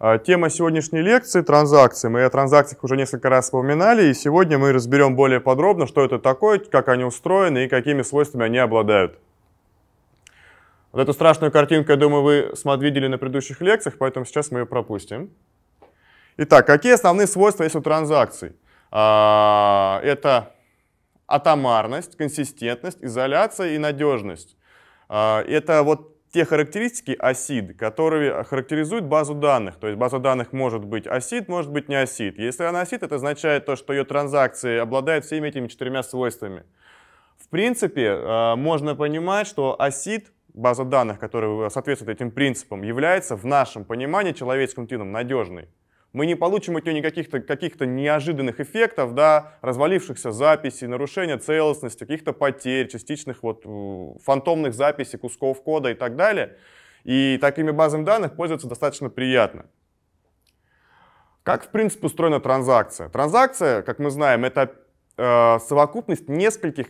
А, тема сегодняшней лекции – транзакции. Мы о транзакциях уже несколько раз вспоминали, и сегодня мы разберем более подробно, что это такое, как они устроены и какими свойствами они обладают. Вот эту страшную картинку, я думаю, вы видели на предыдущих лекциях, поэтому сейчас мы ее пропустим. Итак, какие основные свойства есть у транзакций? А, это атомарность, консистентность, изоляция и надежность. А, это вот те характеристики осид, которые характеризуют базу данных. То есть база данных может быть осид, может быть не осид. Если она осид, это означает то, что ее транзакции обладают всеми этими четырьмя свойствами. В принципе, э, можно понимать, что осид, база данных, которая соответствует этим принципам, является в нашем понимании человеческим тином надежной мы не получим от нее никаких-то каких -то неожиданных эффектов, да, развалившихся записей, нарушения целостности, каких-то потерь, частичных вот фантомных записей, кусков кода и так далее. И такими базами данных пользоваться достаточно приятно. Как, в принципе, устроена транзакция? Транзакция, как мы знаем, это э, совокупность нескольких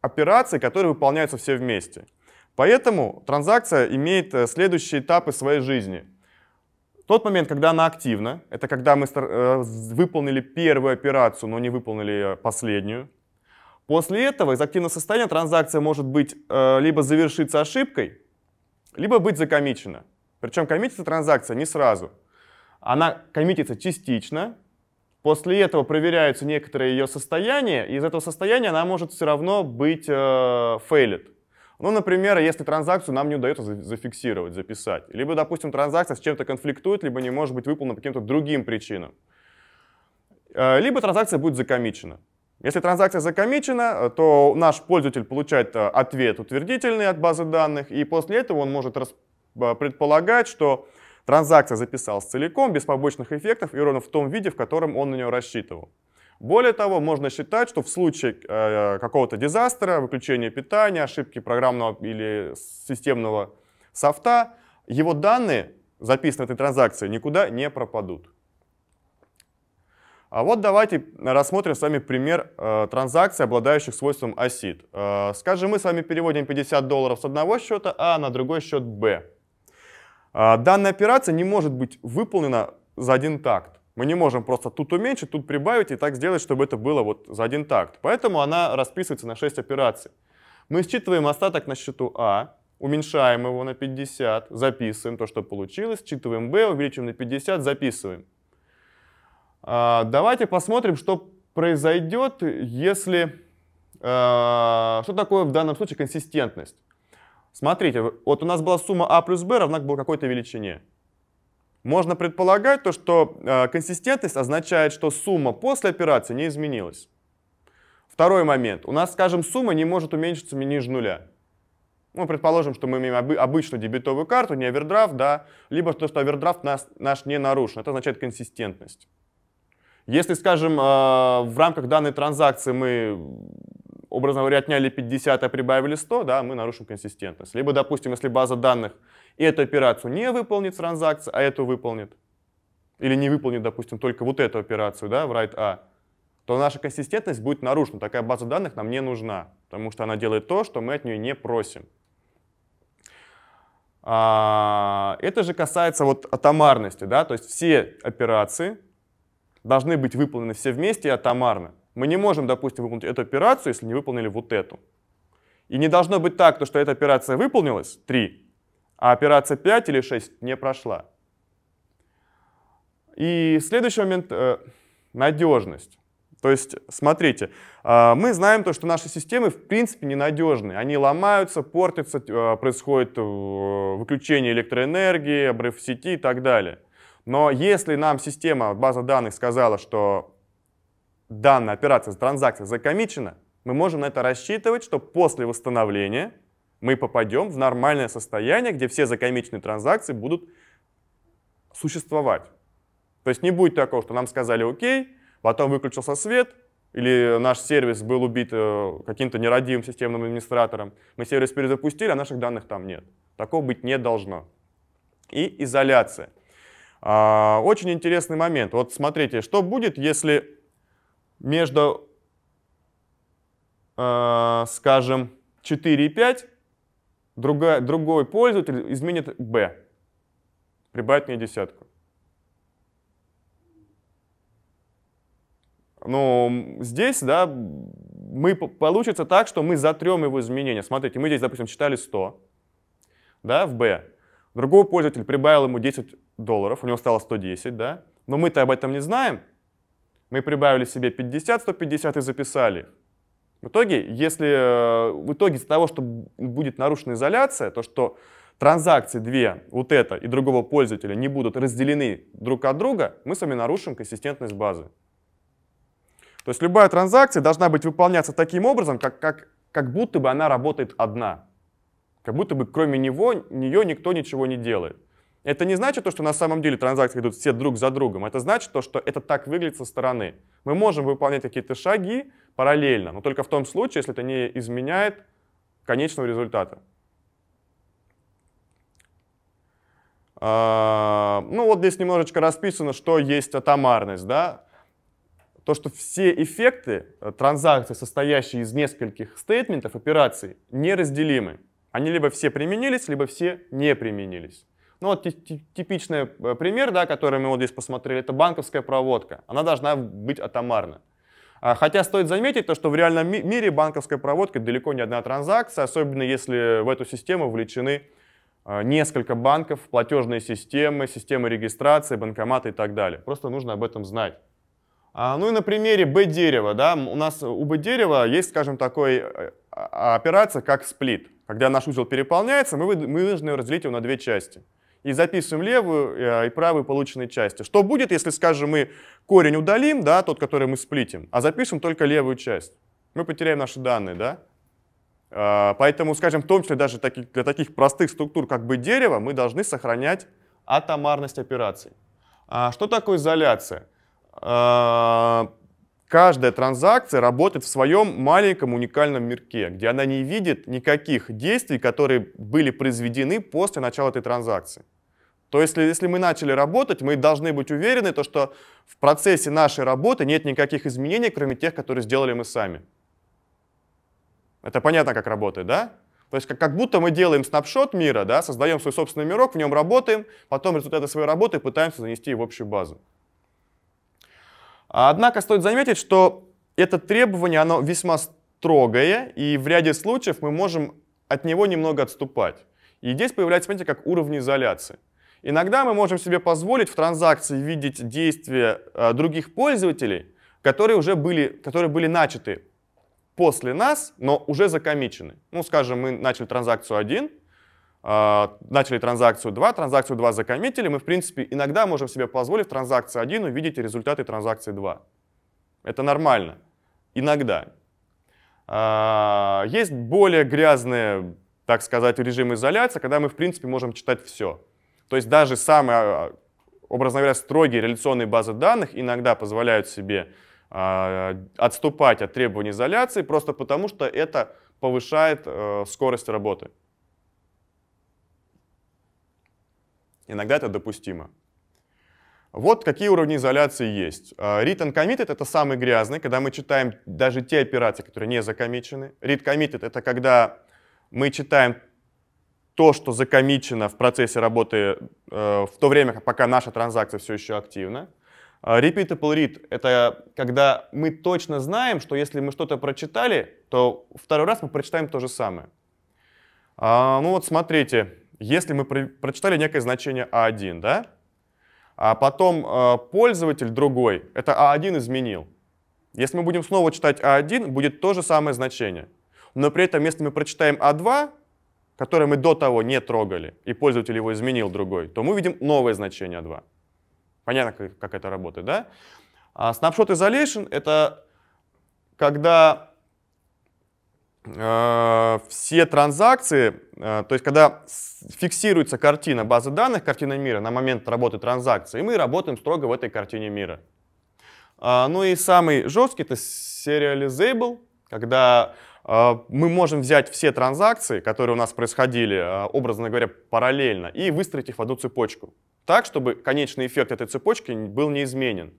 операций, которые выполняются все вместе. Поэтому транзакция имеет э, следующие этапы своей жизни – тот момент, когда она активна, это когда мы э, выполнили первую операцию, но не выполнили последнюю. После этого из активного состояния транзакция может быть э, либо завершиться ошибкой, либо быть закомичена. Причем коммитится транзакция не сразу. Она коммитится частично, после этого проверяются некоторые ее состояния, и из этого состояния она может все равно быть фейлит. Э, ну, например, если транзакцию нам не удается зафиксировать, записать, либо, допустим, транзакция с чем-то конфликтует, либо не может быть выполнена по каким-то другим причинам, э, либо транзакция будет закомичена. Если транзакция закомичена, э, то наш пользователь получает э, ответ утвердительный от базы данных, и после этого он может предполагать, что транзакция записалась целиком, без побочных эффектов и ровно в том виде, в котором он на нее рассчитывал. Более того, можно считать, что в случае э, какого-то дизастера, выключения питания, ошибки программного или системного софта, его данные, записанные в этой транзакции, никуда не пропадут. А вот давайте рассмотрим с вами пример э, транзакций, обладающих свойством ACID. Э, скажем, мы с вами переводим 50 долларов с одного счета А на другой счет Б. Э, данная операция не может быть выполнена за один такт. Мы не можем просто тут уменьшить, тут прибавить и так сделать, чтобы это было вот за один такт. Поэтому она расписывается на 6 операций. Мы считываем остаток на счету А, уменьшаем его на 50, записываем то, что получилось, считываем Б, увеличиваем на 50, записываем. А, давайте посмотрим, что произойдет, если... А, что такое в данном случае консистентность? Смотрите, вот у нас была сумма А плюс Б равна была какой-то величине. Можно предполагать то, что э, консистентность означает, что сумма после операции не изменилась. Второй момент. У нас, скажем, сумма не может уменьшиться ниже нуля. Ну, предположим, что мы имеем обычную дебетовую карту, не овердрафт, да, либо то, что овердрафт нас, наш не нарушен. Это означает консистентность. Если, скажем, э, в рамках данной транзакции мы, образно говоря, отняли 50, а прибавили 100, да, мы нарушим консистентность. Либо, допустим, если база данных эту операцию не выполнит транзакция, а эту выполнит, или не выполнит, допустим, только вот эту операцию, да, в write A, а, то наша консистентность будет нарушена. Такая база данных нам не нужна, потому что она делает то, что мы от нее не просим. А, это же касается вот атомарности, да, то есть все операции должны быть выполнены все вместе и атомарно. Мы не можем, допустим, выполнить эту операцию, если не выполнили вот эту. И не должно быть так, то, что эта операция выполнилась, 3, а операция 5 или 6 не прошла. И следующий момент э, — надежность. То есть, смотрите, э, мы знаем то, что наши системы в принципе ненадежны. Они ломаются, портятся, э, происходит э, выключение электроэнергии, обрыв сети и так далее. Но если нам система, база данных сказала, что данная операция, транзакция закомичена, мы можем на это рассчитывать, что после восстановления — мы попадем в нормальное состояние, где все закомиченные транзакции будут существовать. То есть не будет такого, что нам сказали «Окей», потом выключился свет, или наш сервис был убит э, каким-то нерадивым системным администратором, мы сервис перезапустили, а наших данных там нет. Такого быть не должно. И изоляция. А, очень интересный момент. Вот смотрите, что будет, если между, э, скажем, 4 и 5 Друга, другой пользователь изменит b. Прибавит мне десятку. Но ну, здесь, да, мы, получится так, что мы затрем его изменения. Смотрите, мы здесь, допустим, читали 100, да, в b. Другой пользователь прибавил ему 10 долларов, у него стало 110, да. Но мы-то об этом не знаем. Мы прибавили себе 50, 150 и записали их. В итоге, если э, в итоге из-за того, что будет нарушена изоляция, то что транзакции две вот это и другого пользователя не будут разделены друг от друга, мы с вами нарушим консистентность базы. То есть любая транзакция должна быть выполняться таким образом, как, как, как будто бы она работает одна. Как будто бы кроме него, нее никто ничего не делает. Это не значит то, что на самом деле транзакции идут все друг за другом. Это значит то, что это так выглядит со стороны. Мы можем выполнять какие-то шаги параллельно, но только в том случае, если это не изменяет конечного результата. А, ну вот здесь немножечко расписано, что есть атомарность. Да? То, что все эффекты э, транзакции, состоящие из нескольких стейтментов, операций, неразделимы. Они либо все применились, либо все не применились. Ну вот типичный э, пример, да, который мы вот здесь посмотрели, это банковская проводка. Она должна быть атомарна. А, хотя стоит заметить то, что в реальном мире банковской проводкой далеко не одна транзакция, особенно если в эту систему влечены э, несколько банков, платежные системы, системы регистрации, банкоматы и так далее. Просто нужно об этом знать. А, ну и на примере B-дерева. Да, у нас у B-дерева есть, скажем, такой э, а, операция, как сплит. Когда наш узел переполняется, мы, мы должны разделить его на две части – и записываем левую э, и правую полученные части. Что будет, если, скажем, мы корень удалим, да, тот, который мы сплитим, а запишем только левую часть? Мы потеряем наши данные, да? А, поэтому, скажем, в том числе даже для таких простых структур, как бы дерево, мы должны сохранять атомарность операций. А, что такое изоляция? А, каждая транзакция работает в своем маленьком уникальном мирке, где она не видит никаких действий, которые были произведены после начала этой транзакции. То есть, если мы начали работать, мы должны быть уверены, то, что в процессе нашей работы нет никаких изменений, кроме тех, которые сделали мы сами. Это понятно, как работает, да? То есть как, как будто мы делаем снапшот мира, да, создаем свой собственный мирок, в нем работаем, потом результаты своей работы пытаемся занести в общую базу. А однако стоит заметить, что это требование, оно весьма строгое, и в ряде случаев мы можем от него немного отступать. И здесь появляется, смотрите, как уровни изоляции. Иногда мы можем себе позволить в транзакции видеть действия э, других пользователей, которые уже были, которые были начаты после нас, но уже закомичены. Ну, скажем, мы начали транзакцию 1, а, начали транзакцию 2, транзакцию 2 закоммитили, мы, в принципе, иногда можем себе позволить в транзакции 1 увидеть результаты транзакции 2. Это нормально. Иногда. А, есть более грязные, так сказать, режимы изоляции, когда мы, в принципе, можем читать все. То есть даже самые, а, образно говоря, строгие реляционные базы данных иногда позволяют себе отступать от требований изоляции, просто потому что это повышает э, скорость работы. Иногда это допустимо. Вот какие уровни изоляции есть. А, read and uncommitted — это самый грязный, когда мы читаем даже те операции, которые не закомичены. Read committed — это когда мы читаем то, что закомичено в процессе работы э, в то время, пока наша транзакция все еще активна. А, repeatable read — это когда мы точно знаем, что если мы что-то прочитали, то второй раз мы прочитаем то же самое. А, ну вот смотрите, если мы про прочитали некое значение А1, да? А потом э, пользователь другой это А1 изменил. Если мы будем снова читать А1, будет то же самое значение. Но при этом, если мы прочитаем А2, которое мы до того не трогали, и пользователь его изменил другой, то мы видим новое значение А2. Понятно, как, как это работает, да? А snapshot isolation — это когда Э, все транзакции, э, то есть когда фиксируется картина базы данных, картина мира на момент работы транзакции, мы работаем строго в этой картине мира. А, ну и самый жесткий это serializable, когда э, мы можем взять все транзакции, которые у нас происходили, образно говоря, параллельно, и выстроить их в одну цепочку, так, чтобы конечный эффект этой цепочки был неизменен.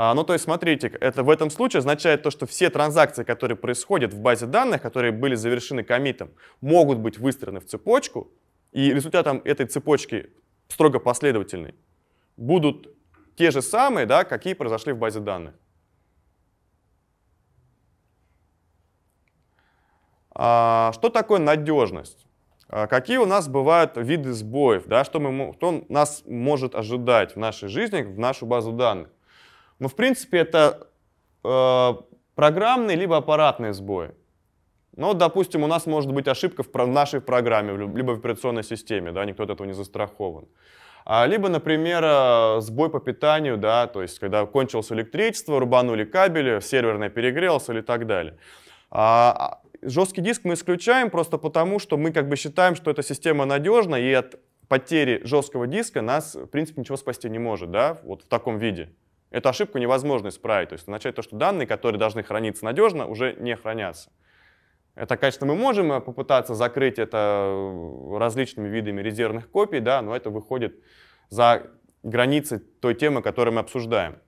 А, ну, то есть, смотрите, это в этом случае означает то, что все транзакции, которые происходят в базе данных, которые были завершены комитом, могут быть выстроены в цепочку, и результатом этой цепочки строго последовательной будут те же самые, да, какие произошли в базе данных. А, что такое надежность? А, какие у нас бывают виды сбоев? Да, что, мы, что нас может ожидать в нашей жизни, в нашу базу данных? Но ну, в принципе это э, программные либо аппаратные сбои. Но, допустим, у нас может быть ошибка в нашей программе, либо в операционной системе, да, никто от этого не застрахован. А, либо, например, э, сбой по питанию, да, то есть когда кончилось электричество, рубанули кабели, сервер не перегрелся или так далее. А, а жесткий диск мы исключаем просто потому, что мы как бы считаем, что эта система надежна, и от потери жесткого диска нас, в принципе, ничего спасти не может, да, вот в таком виде. Эту ошибку невозможно исправить. То есть означает то, что данные, которые должны храниться надежно, уже не хранятся. Это, конечно, мы можем э, попытаться закрыть это э, различными видами резервных копий, да, но это выходит за границы той темы, которую мы обсуждаем.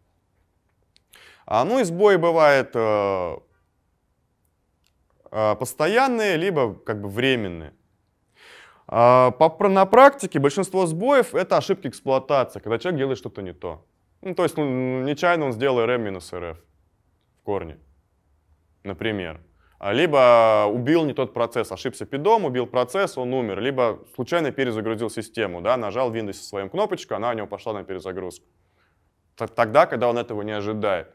А, ну и сбои бывают э, э постоянные, либо как бы временные. А, по, на практике большинство сбоев — это ошибки эксплуатации, когда человек делает что-то не то. Ну, то есть ну, нечаянно он сделал rm минус rf в корне, например. А, либо убил не тот процесс, ошибся пидом, убил процесс, он умер. Либо случайно перезагрузил систему, да, нажал Windows своим кнопочку, она у него пошла на перезагрузку. Тогда, когда он этого не ожидает.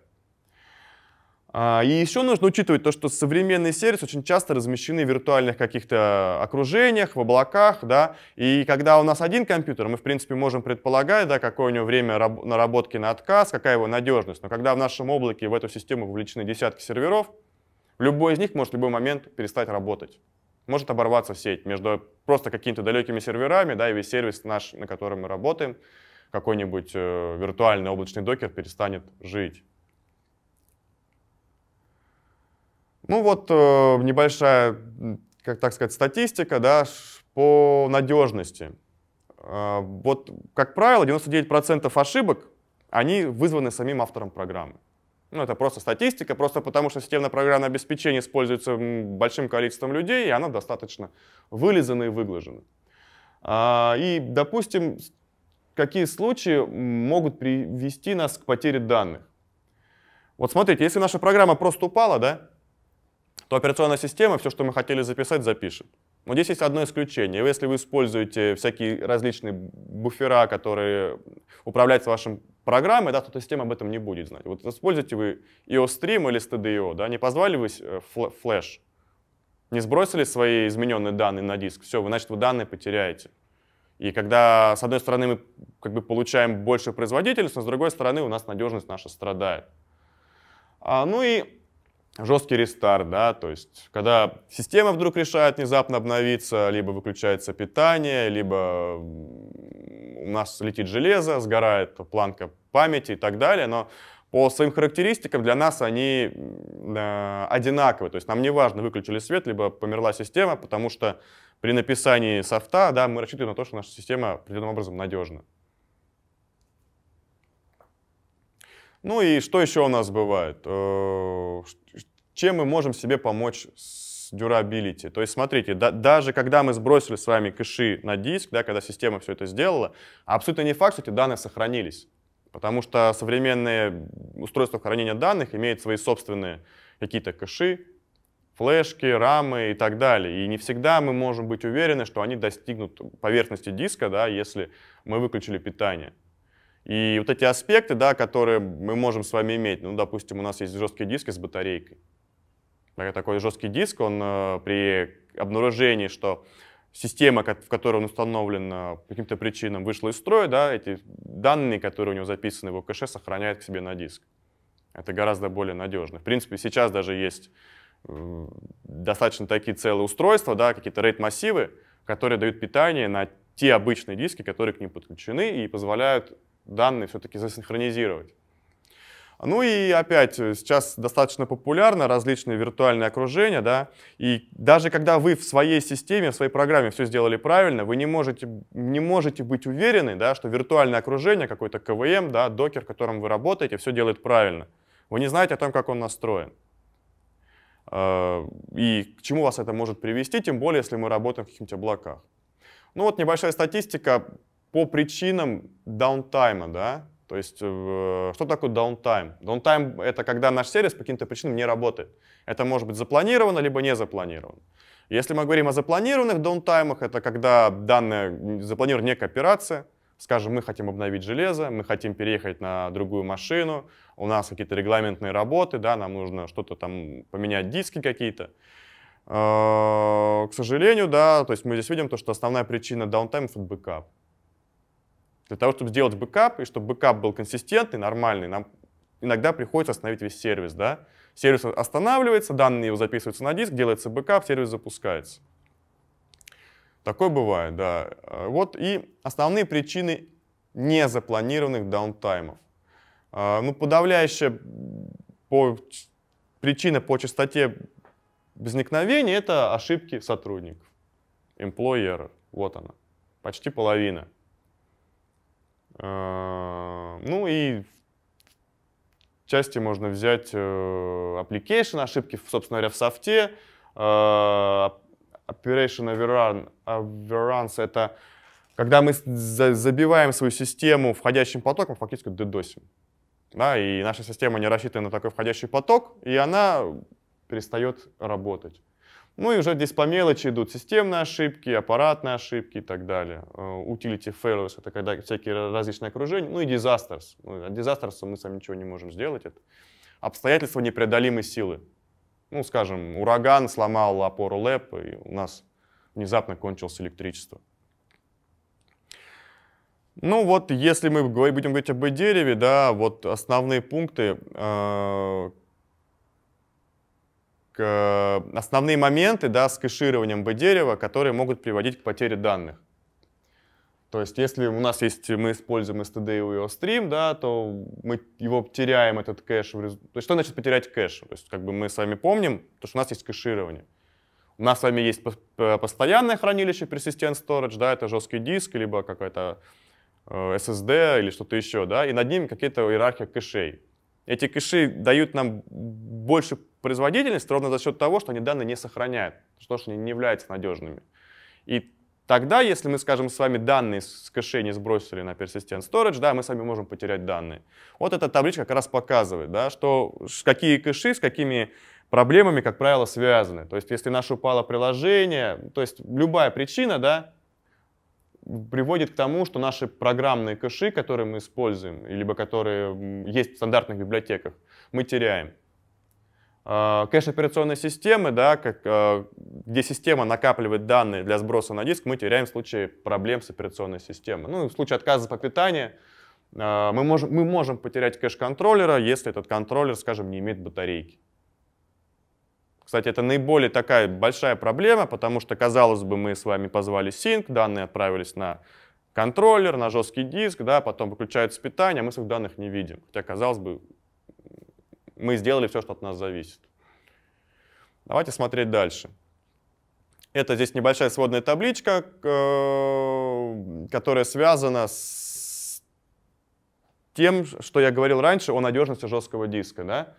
А, и еще нужно учитывать то, что современные сервисы очень часто размещены в виртуальных каких-то окружениях, в облаках, да, и когда у нас один компьютер, мы, в принципе, можем предполагать, да, какое у него время наработки на отказ, какая его надежность, но когда в нашем облаке в эту систему вовлечены десятки серверов, любой из них может в любой момент перестать работать. Может оборваться сеть между просто какими-то далекими серверами, да, и весь сервис наш, на котором мы работаем, какой-нибудь э, виртуальный облачный докер перестанет жить. Ну вот э, небольшая, как так сказать, статистика да, по надежности. А, вот, как правило, 99% ошибок, они вызваны самим автором программы. Ну, это просто статистика, просто потому что системное программное обеспечение используется большим количеством людей, и она достаточно вылизана и выглажена. и, допустим, какие случаи могут привести нас к потере данных? Вот смотрите, если наша программа просто упала, да, то операционная система все, что мы хотели записать, запишет. Но здесь есть одно исключение. Если вы используете всякие различные буфера, которые управляют вашим программой, да, то система об этом не будет знать. Вот используете вы IOStream или STDIO, да, не позвали вы э, флеш, не сбросили свои измененные данные на диск, все, вы, значит, вы данные потеряете. И когда, с одной стороны, мы как бы получаем больше производительность, но с другой стороны, у нас надежность наша страдает. А, ну и жесткий рестарт, да, то есть когда система вдруг решает внезапно обновиться, либо выключается питание, либо у нас летит железо, сгорает планка памяти и так далее, но по своим характеристикам для нас они э, одинаковы, то есть нам не важно, выключили свет, либо померла система, потому что при написании софта, да, мы рассчитываем на то, что наша система определенным образом надежна. Ну и что еще у нас бывает? Э, чем мы можем себе помочь с durability? То есть смотрите, да, даже когда мы сбросили с вами кэши на диск, да, когда система все это сделала, абсолютно не факт, что эти данные сохранились. Потому что современные устройства хранения данных имеют свои собственные какие-то кэши, флешки, рамы и так далее. И не всегда мы можем быть уверены, что они достигнут поверхности диска, да, если мы выключили питание. И вот эти аспекты, да, которые мы можем с вами иметь, ну, допустим, у нас есть жесткие диски с батарейкой. Такой жесткий диск, он э, при обнаружении, что система, в которой он установлен э, по каким-то причинам, вышла из строя, да, эти данные, которые у него записаны в его кэше, сохраняет к себе на диск. Это гораздо более надежно. В принципе, сейчас даже есть достаточно такие целые устройства, да, какие-то RAID-массивы, которые дают питание на те обычные диски, которые к ним подключены и позволяют данные все-таки засинхронизировать. Ну и опять, э, сейчас достаточно популярно различные виртуальные окружения, да, и даже когда вы в своей системе, в своей программе все сделали правильно, вы не можете, не можете быть уверены, да, что виртуальное окружение, какой-то КВМ, да, докер, в котором вы работаете, все делает правильно. Вы не знаете о том, как он настроен. Э, и к чему вас это может привести, тем более, если мы работаем в каких-нибудь облаках. Ну вот небольшая статистика по причинам даунтайма, да, то есть э, что такое даунтайм? Даунтайм — это когда наш сервис по каким-то причинам не работает. Это может быть запланировано, либо не запланировано. Если мы говорим о запланированных даунтаймах, это когда данная, запланирована некая операция, скажем, мы хотим обновить железо, мы хотим переехать на другую машину, у нас какие-то регламентные работы, да, нам нужно что-то там поменять диски какие-то. Э, к сожалению, да, то есть мы здесь видим то, что основная причина даунтайма — это бэкап. Для того, чтобы сделать бэкап, и чтобы бэкап был консистентный, нормальный, нам иногда приходится остановить весь сервис. Да? Сервис останавливается, данные его записываются на диск, делается бэкап, сервис запускается. Такое бывает, да. Вот и основные причины незапланированных даунтаймов. А, ну, подавляющая по, причина по частоте возникновения — это ошибки сотрудников. Employee error. Вот она. Почти половина. Э, ну и части можно взять э, application, ошибки, собственно говоря, в софте. Э, operation overrun, overruns — это когда мы забиваем свою систему входящим потоком, фактически дедосим. Да, и наша система не рассчитана на такой входящий поток, и она перестает работать. Ну и уже здесь по мелочи идут системные ошибки, аппаратные ошибки и так далее. Э, utility failures — это когда всякие различные окружения. Ну и disasters. Ну, от disasters мы сами ничего не можем сделать. Это обстоятельства непреодолимой силы. Ну, скажем, ураган сломал опору ЛЭП, и у нас внезапно кончилось электричество. Ну вот, если мы будем говорить об дереве, да, вот основные пункты, э Э, основные моменты да, с кэшированием B-дерева, которые могут приводить к потере данных. То есть, если у нас есть, мы используем STD и его стрим, e да, то мы его теряем, этот кэш. То есть, что значит потерять кэш? То есть, как бы мы с вами помним, то, что у нас есть кэширование. У нас с вами есть э, постоянное хранилище persistent storage, да, это жесткий диск, либо какая-то э, SSD или что-то еще, да, и над ними какие-то иерархия кэшей. Эти кэши дают нам больше производительность ровно за счет того, что они данные не сохраняют, что они не являются надежными. И тогда, если мы, скажем, с вами данные с кэшей не сбросили на persistent storage, да, мы сами можем потерять данные. Вот эта табличка как раз показывает, да, что какие кэши с какими проблемами, как правило, связаны. То есть если наше упало приложение, то есть любая причина, да, приводит к тому, что наши программные кэши, которые мы используем, либо которые есть в стандартных библиотеках, мы теряем. А, кэш операционной системы, да, как, а, где система накапливает данные для сброса на диск, мы теряем в случае проблем с операционной системой. Ну, в случае отказа по питанию а, мы можем, мы можем потерять кэш контроллера, если этот контроллер, скажем, не имеет батарейки. Кстати, это наиболее такая большая проблема, потому что, казалось бы, мы с вами позвали синк, данные отправились на контроллер, на жесткий диск, да, потом выключается питание, а мы своих данных не видим. Хотя, казалось бы, мы сделали все, что от нас зависит. Давайте смотреть дальше. Это здесь небольшая сводная табличка, э, которая связана с тем, что я говорил раньше о надежности жесткого диска. Да?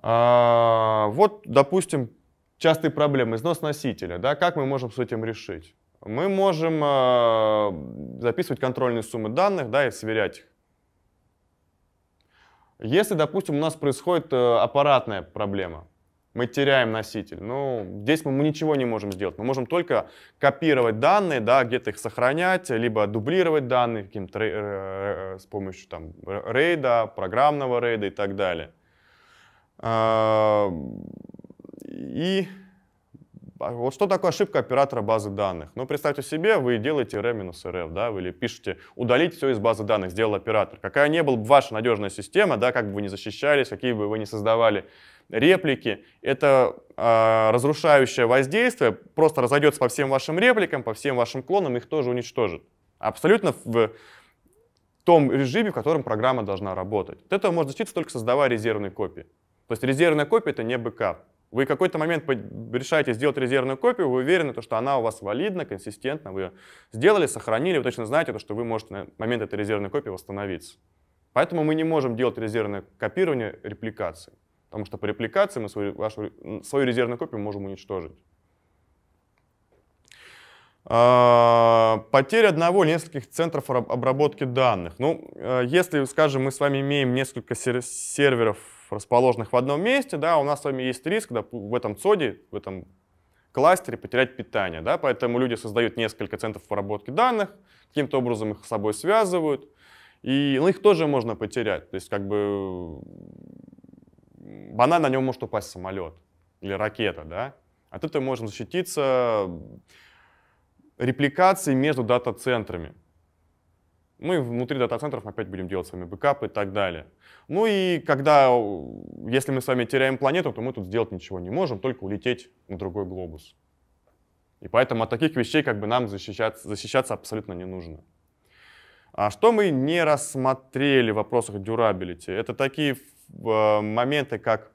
А, вот, допустим, частые проблемы, износ носителя, да, как мы можем с этим решить? Мы можем э, записывать контрольные суммы данных, да, и сверять их. Если, допустим, у нас происходит э, аппаратная проблема, мы теряем носитель. Ну, здесь мы, мы ничего не можем сделать. Мы можем только копировать данные, да, где-то их сохранять, либо дублировать данные каким-то, э, э, с помощью там, рейда, программного рейда и так далее. А, и а, вот что такое ошибка оператора базы данных? Ну, представьте себе, вы делаете r-rf, да, или пишете «удалить все из базы данных», сделал оператор. Какая не была бы ваша надежная система, да, как бы вы не защищались, какие бы вы не создавали реплики, это э, разрушающее воздействие просто разойдется по всем вашим репликам, по всем вашим клонам, их тоже уничтожит. Абсолютно в том режиме, в котором программа должна работать. От этого можно защититься только создавая резервные копии. То есть резервная копия — это не бэкап. Вы в какой-то момент решаете сделать резервную копию, вы уверены, что она у вас валидна, консистентна, вы ее сделали, сохранили, вы точно знаете, что вы можете на момент этой резервной копии восстановиться. Поэтому мы не можем делать резервное копирование репликации, потому что по репликации мы свою, вашу, свою резервную копию можем уничтожить. А, потеря одного или нескольких центров обработки данных. Ну, э, если, скажем, мы с вами имеем несколько серверов расположенных в одном месте, да, у нас с вами есть риск да, в этом ЦОДе, в этом кластере потерять питание. Да? Поэтому люди создают несколько центров обработки данных, каким-то образом их с собой связывают, и ну, их тоже можно потерять. То есть как бы банально на нем может упасть самолет или ракета. Да? От этого можно защититься репликацией между дата-центрами. Мы внутри дата-центров опять будем делать с вами бэкапы и так далее. Ну и когда, э, если мы с вами теряем планету, то мы тут сделать ничего не можем, только улететь на другой глобус. И поэтому от таких вещей как бы нам защищаться, защищаться абсолютно не нужно. А что мы не рассмотрели в вопросах durability? Это такие э, моменты, как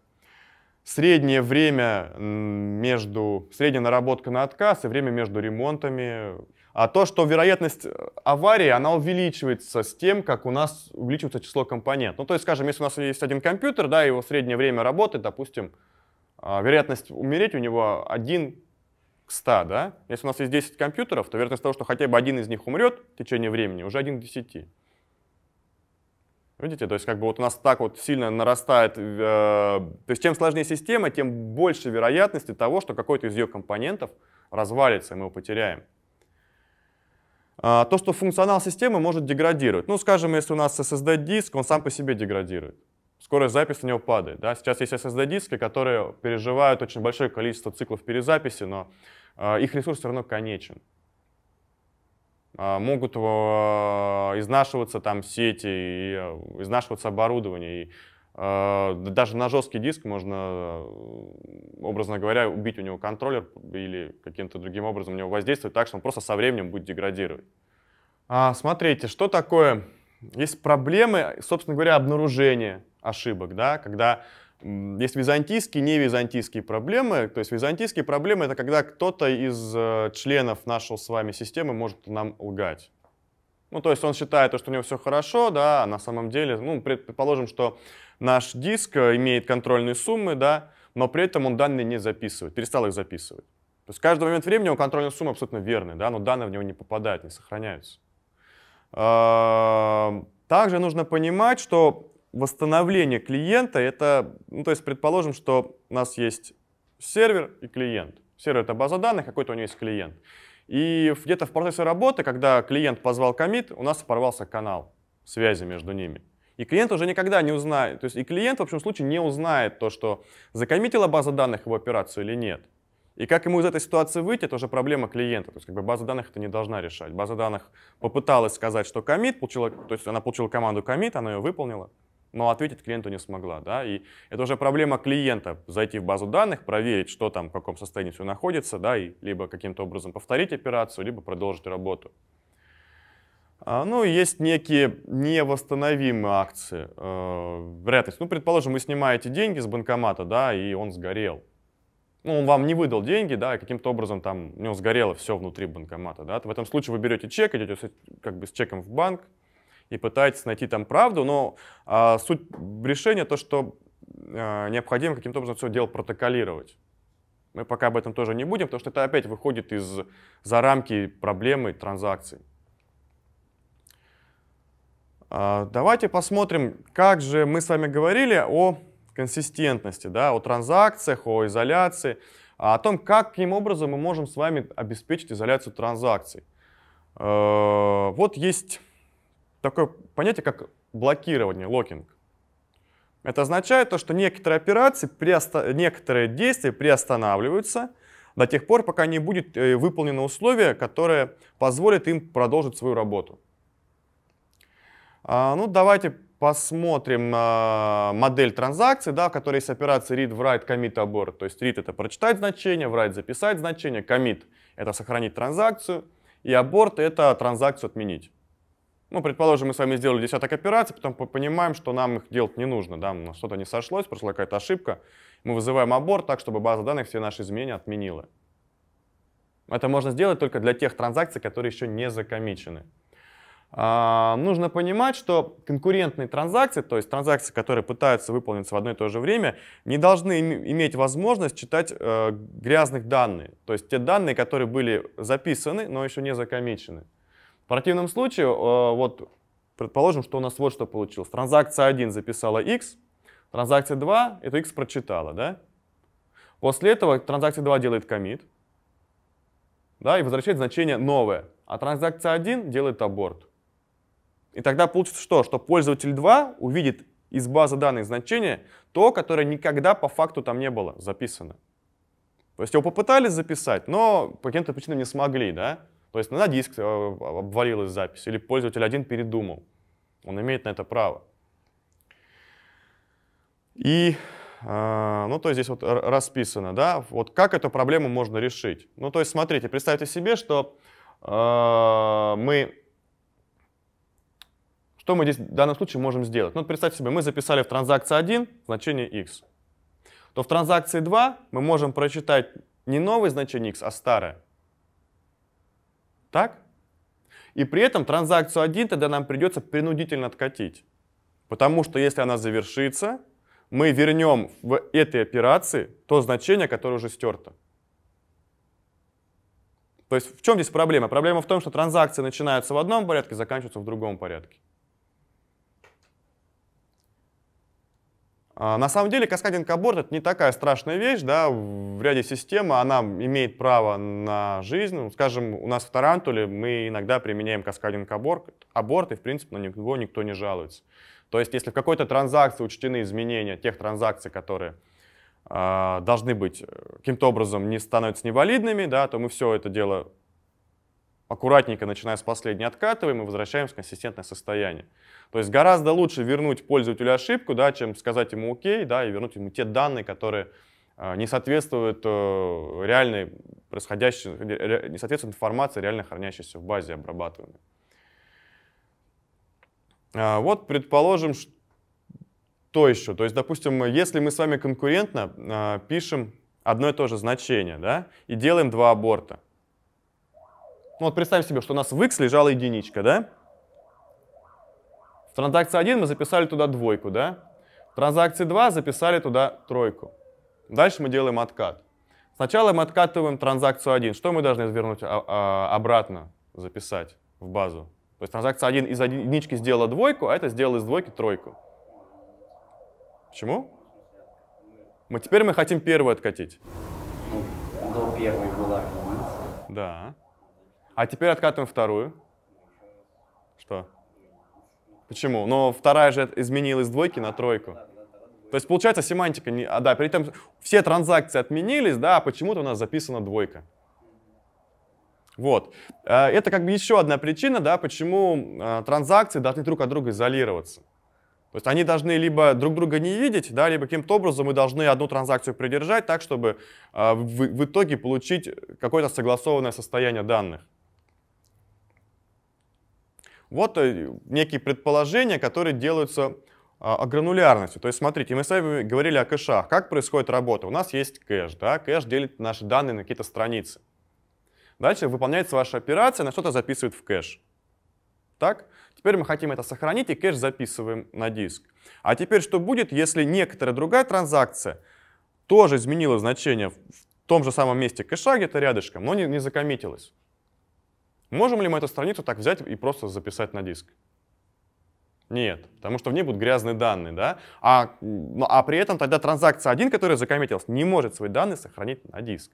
среднее время между, средняя наработка на отказ и время между ремонтами, а то, что вероятность э, аварии, она увеличивается с тем, как у нас увеличивается число компонент. Ну, то есть, скажем, если у нас есть один компьютер, да, его среднее время работы, допустим, а, вероятность умереть у него 1 к 100, да? Если у нас есть 10 компьютеров, то вероятность того, что хотя бы один из них умрет в течение времени, уже 1 к 10. Видите, то есть как бы вот у нас так вот сильно нарастает, э, то есть чем сложнее система, тем больше вероятности того, что какой-то из ее компонентов развалится, и мы его потеряем. А, то, что функционал системы может деградировать. Ну, скажем, если у нас SSD-диск, он сам по себе деградирует. Скорость записи на него падает. Да? Сейчас есть SSD-диски, которые переживают очень большое количество циклов перезаписи, но а, их ресурс все равно конечен. А, могут изнашиваться там сети, изнашиваться оборудование. И а, даже на жесткий диск можно, э, образно говоря, убить у него контроллер или каким-то другим образом у него воздействовать так, что он просто со временем будет деградировать. А, смотрите, что такое? Есть проблемы, собственно говоря, обнаружения ошибок, да, когда есть византийские, не византийские проблемы. То есть византийские проблемы — это когда кто-то из э, членов нашего с вами системы может нам лгать. Ну, то есть он считает, что у него все хорошо, да, а на самом деле, ну, предположим, что Наш диск э, имеет контрольные суммы, да, но при этом он данные не записывает, перестал их записывать. То есть каждый момент времени у контрольной суммы абсолютно верны, да, но данные в него не попадают, не сохраняются. Эм, также нужно понимать, что восстановление клиента это, ну, то есть предположим, что у нас есть сервер и клиент. Сервер это база данных, какой-то у него есть клиент. И где-то в процессе работы, когда клиент позвал комит, у нас порвался канал связи между ними. И клиент уже никогда не узнает, то есть и клиент в общем случае не узнает то, что закоммитила база данных его операцию или нет. И как ему из этой ситуации выйти, это уже проблема клиента. То есть как бы база данных это не должна решать. База данных попыталась сказать, что комит, получила, то есть она получила команду комит, она ее выполнила, но ответить клиенту не смогла. Да? И это уже проблема клиента зайти в базу данных, проверить, что там, в каком состоянии все находится, да, и либо каким-то образом повторить операцию, либо продолжить работу. А, ну, есть некие невосстановимые акции, э, вероятность. Ну, предположим, вы снимаете деньги с банкомата, да, и он сгорел. Ну, он вам не выдал деньги, да, и каким-то образом там у него сгорело все внутри банкомата, да. В этом случае вы берете чек, идете с, как бы с чеком в банк и пытаетесь найти там правду, но э, суть решения то, что э, необходимо каким-то образом все дело протоколировать. Мы пока об этом тоже не будем, потому что это опять выходит из за рамки проблемы транзакций. А, давайте посмотрим, как же мы с вами говорили о консистентности, да, о транзакциях, о изоляции, а о том, каким образом мы можем с вами обеспечить изоляцию транзакций. Э, вот есть такое понятие, как блокирование, локинг. Это означает то, что некоторые операции, некоторые действия приостанавливаются до тех пор, пока не будет э, выполнено условие, которое позволит им продолжить свою работу. А, ну, давайте посмотрим а, модель транзакции, да, в которой есть операции read, write, commit, abort. То есть read — это прочитать значение, write — записать значение, commit — это сохранить транзакцию, и abort — это транзакцию отменить. Ну, предположим, мы с вами сделали десяток операций, потом понимаем, что нам их делать не нужно, да, у нас что-то не сошлось, произошла какая-то ошибка. Мы вызываем аборт так, чтобы база данных все наши изменения отменила. Это можно сделать только для тех транзакций, которые еще не закомичены. А, нужно понимать, что конкурентные транзакции, то есть транзакции, которые пытаются выполниться в одно и то же время, не должны иметь возможность читать э, грязных данные, то есть те данные, которые были записаны, но еще не закомичены. В противном случае, э, вот предположим, что у нас вот что получилось. Транзакция 1 записала x, транзакция 2 эту x прочитала, да? После этого транзакция 2 делает комит, да, и возвращает значение новое, а транзакция 1 делает аборт. И тогда получится что? Что пользователь 2 увидит из базы данных значение то, которое никогда по факту там не было записано. То есть его попытались записать, но по каким-то причинам не смогли, да? То есть на диск э, обвалилась запись, или пользователь один передумал. Он имеет на это право. И, э, ну, то есть здесь вот расписано, да, вот как эту проблему можно решить. Ну, то есть смотрите, представьте себе, что э, мы что мы здесь в данном случае можем сделать? Ну, представьте себе, мы записали в транзакции 1 значение x. То в транзакции 2 мы можем прочитать не новое значение x, а старое. Так? И при этом транзакцию 1 тогда нам придется принудительно откатить. Потому что если она завершится, мы вернем в этой операции то значение, которое уже стерто. То есть в чем здесь проблема? Проблема в том, что транзакции начинаются в одном порядке, заканчиваются в другом порядке. А, на самом деле каскадинг аборт это не такая страшная вещь, да, в ряде систем а она имеет право на жизнь. Ну, скажем, у нас в Тарантуле мы иногда применяем каскадинг аборт, и в принципе на него никто не жалуется. То есть если в какой-то транзакции учтены изменения тех транзакций, которые э, должны быть э, каким-то образом не становятся невалидными, да, то мы все это дело аккуратненько, начиная с последней, откатываем и возвращаемся в консистентное состояние. То есть гораздо лучше вернуть пользователю ошибку, да, чем сказать ему окей, да, и вернуть ему те данные, которые э, не соответствуют э, реальной происходящей, не соответствуют информации, реально хранящейся в базе обрабатываемой. А, вот, предположим, что еще. То есть, допустим, если мы с вами конкурентно а, пишем одно и то же значение, да, и делаем два аборта, ну вот представим себе, что у нас в x лежала единичка, да? В транзакции 1 мы записали туда двойку, да? В транзакции 2 записали туда тройку. Дальше мы делаем откат. Сначала мы откатываем транзакцию 1. Что мы должны вернуть а, а, обратно, записать в базу? То есть транзакция 1 из единички сделала двойку, а это сделала из двойки тройку. Почему? Мы, теперь мы хотим первую откатить. Ну, до первой была Да. А теперь откатываем вторую. Что? Почему? Но вторая же изменилась двойки на тройку. То есть получается семантика, не, а да, при этом все транзакции отменились, да, а почему-то у нас записана двойка. Вот. Э, это как бы еще одна причина, да, почему э, транзакции должны друг от друга изолироваться. То есть они должны либо друг друга не видеть, да, либо каким-то образом мы должны одну транзакцию придержать так, чтобы э, в итоге получить какое-то согласованное состояние данных. Вот э, некие предположения, которые делаются о а, гранулярности. То есть, смотрите, мы с вами говорили о кэшах. Как происходит работа? У нас есть кэш, да? Кэш делит наши данные на какие-то страницы. Дальше выполняется ваша операция, на что-то записывает в кэш. Так? Теперь мы хотим это сохранить и кэш записываем на диск. А теперь что будет, если некоторая другая транзакция тоже изменила значение в том же самом месте кэша, где-то рядышком, но не, не закоммитилась? Можем ли мы эту страницу так взять и просто записать на диск? Нет, потому что в ней будут грязные данные, да? А, ну, а при этом тогда транзакция 1, которая закоммитилась, не может свои данные сохранить на диск.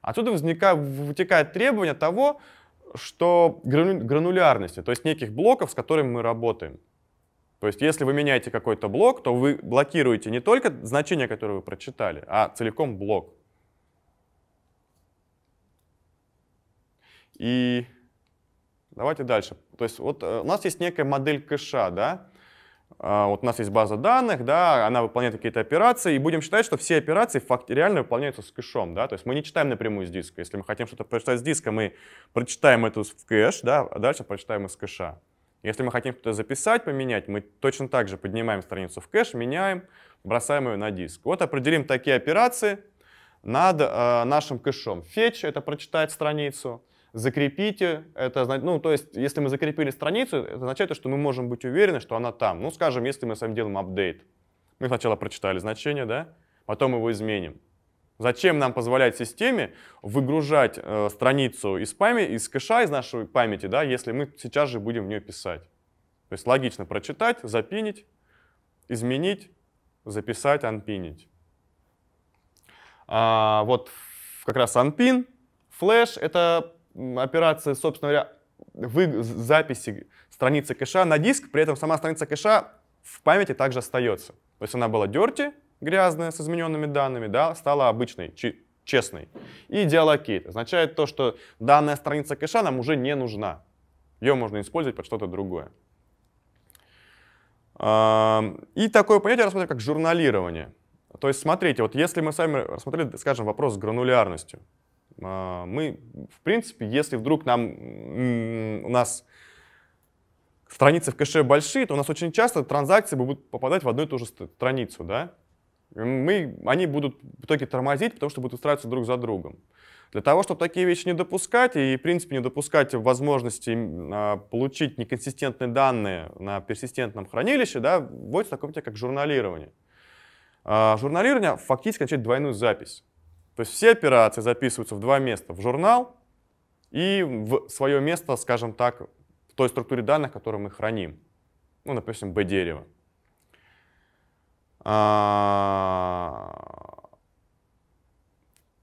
Отсюда возникает, вытекает требование того, что гранулярности, то есть неких блоков, с которыми мы работаем. То есть если вы меняете какой-то блок, то вы блокируете не только значение, которое вы прочитали, а целиком блок. И давайте дальше. То есть вот э, у нас есть некая модель кэша, да, а, вот у нас есть база данных, да, она выполняет какие-то операции, и будем считать, что все операции факт, реально выполняются с кэшом, да, то есть мы не читаем напрямую с диска. Если мы хотим что-то прочитать с диска, мы прочитаем это в кэш, да, а дальше прочитаем из кэша. Если мы хотим что-то записать, поменять, мы точно так же поднимаем страницу в кэш, меняем, бросаем ее на диск. Вот определим такие операции над э, нашим кэшом. Fetch — это прочитать страницу, закрепите, это, ну, то есть, если мы закрепили страницу, это означает, что мы можем быть уверены, что она там. Ну, скажем, если мы с вами делаем апдейт, мы сначала прочитали значение, да, потом его изменим. Зачем нам позволять системе выгружать э, страницу из, памяти, из кэша, из нашей памяти, да, если мы сейчас же будем в нее писать? То есть логично прочитать, запинить, изменить, записать, анпинить. А, вот как раз анпин, флеш — это операция, собственно говоря, вы, записи страницы кэша на диск, при этом сама страница кэша в памяти также остается. То есть она была dirty, грязная, с измененными данными, да, стала обычной, честной. И deallocate означает то, что данная страница кэша нам уже не нужна. Ее можно использовать под что-то другое. И такое понятие рассмотрим как журналирование. То есть смотрите, вот если мы с вами рассмотрели, скажем, вопрос с гранулярностью, а, мы, в принципе, если вдруг нам, у нас страницы в кэше большие, то у нас очень часто транзакции будут попадать в одну и ту же страницу, да? Мы, они будут в итоге тормозить, потому что будут устраиваться друг за другом. Для того, чтобы такие вещи не допускать и, в принципе, не допускать возможности а, получить неконсистентные данные на персистентном хранилище, да, вводится такое понятие, как журналирование. А, журналирование фактически означает двойную запись. То есть все операции записываются в два места, в журнал и в свое место, скажем так, в той структуре данных, которую мы храним. Ну, допустим, B-дерево. А,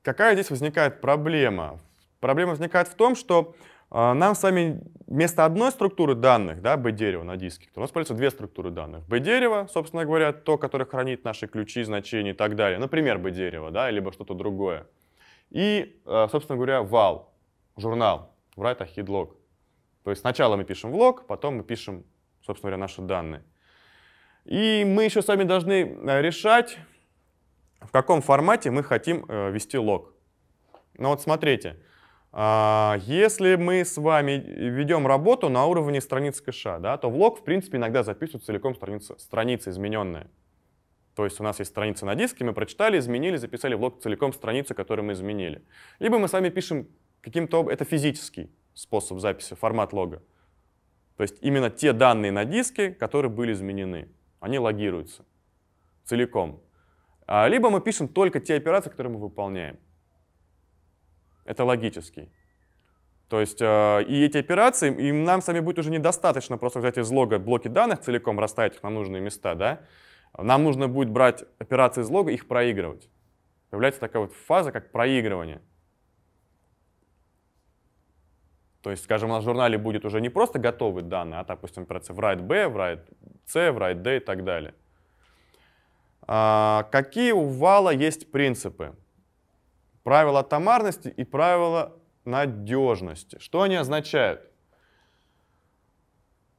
какая здесь возникает проблема? Проблема возникает в том, что а, нам с вами вместо одной структуры данных, да, b дерева на диске, у нас появятся две структуры данных. B-дерево, собственно говоря, то, которое хранит наши ключи, значения и так далее. Например, B-дерево, да, либо что-то другое. И, э, собственно говоря, вал, журнал, write ahead log. То есть сначала мы пишем в лог, потом мы пишем, собственно говоря, наши данные. И мы еще сами должны э, решать, в каком формате мы хотим э, вести лог. Ну вот смотрите, а, если мы с вами ведем работу на уровне страниц кэша, да, то влог в принципе, иногда записывает целиком страницы, страницы измененные. То есть у нас есть страница на диске, мы прочитали, изменили, записали влог целиком страницу, которую мы изменили. Либо мы с вами пишем каким-то... Это физический способ записи, формат лога. То есть именно те данные на диске, которые были изменены, они логируются целиком. А, либо мы пишем только те операции, которые мы выполняем. Это логический. То есть э, и эти операции, им нам сами будет уже недостаточно просто взять из лога блоки данных целиком, расставить их на нужные места, да? Нам нужно будет брать операции из лога их проигрывать. Появляется такая вот фаза, как проигрывание. То есть, скажем, у нас в журнале будет уже не просто готовые данные, а, допустим, операция в write B, в write C, в write D и так далее. А, какие у вала есть принципы? Правило томарности и правило надежности. Что они означают?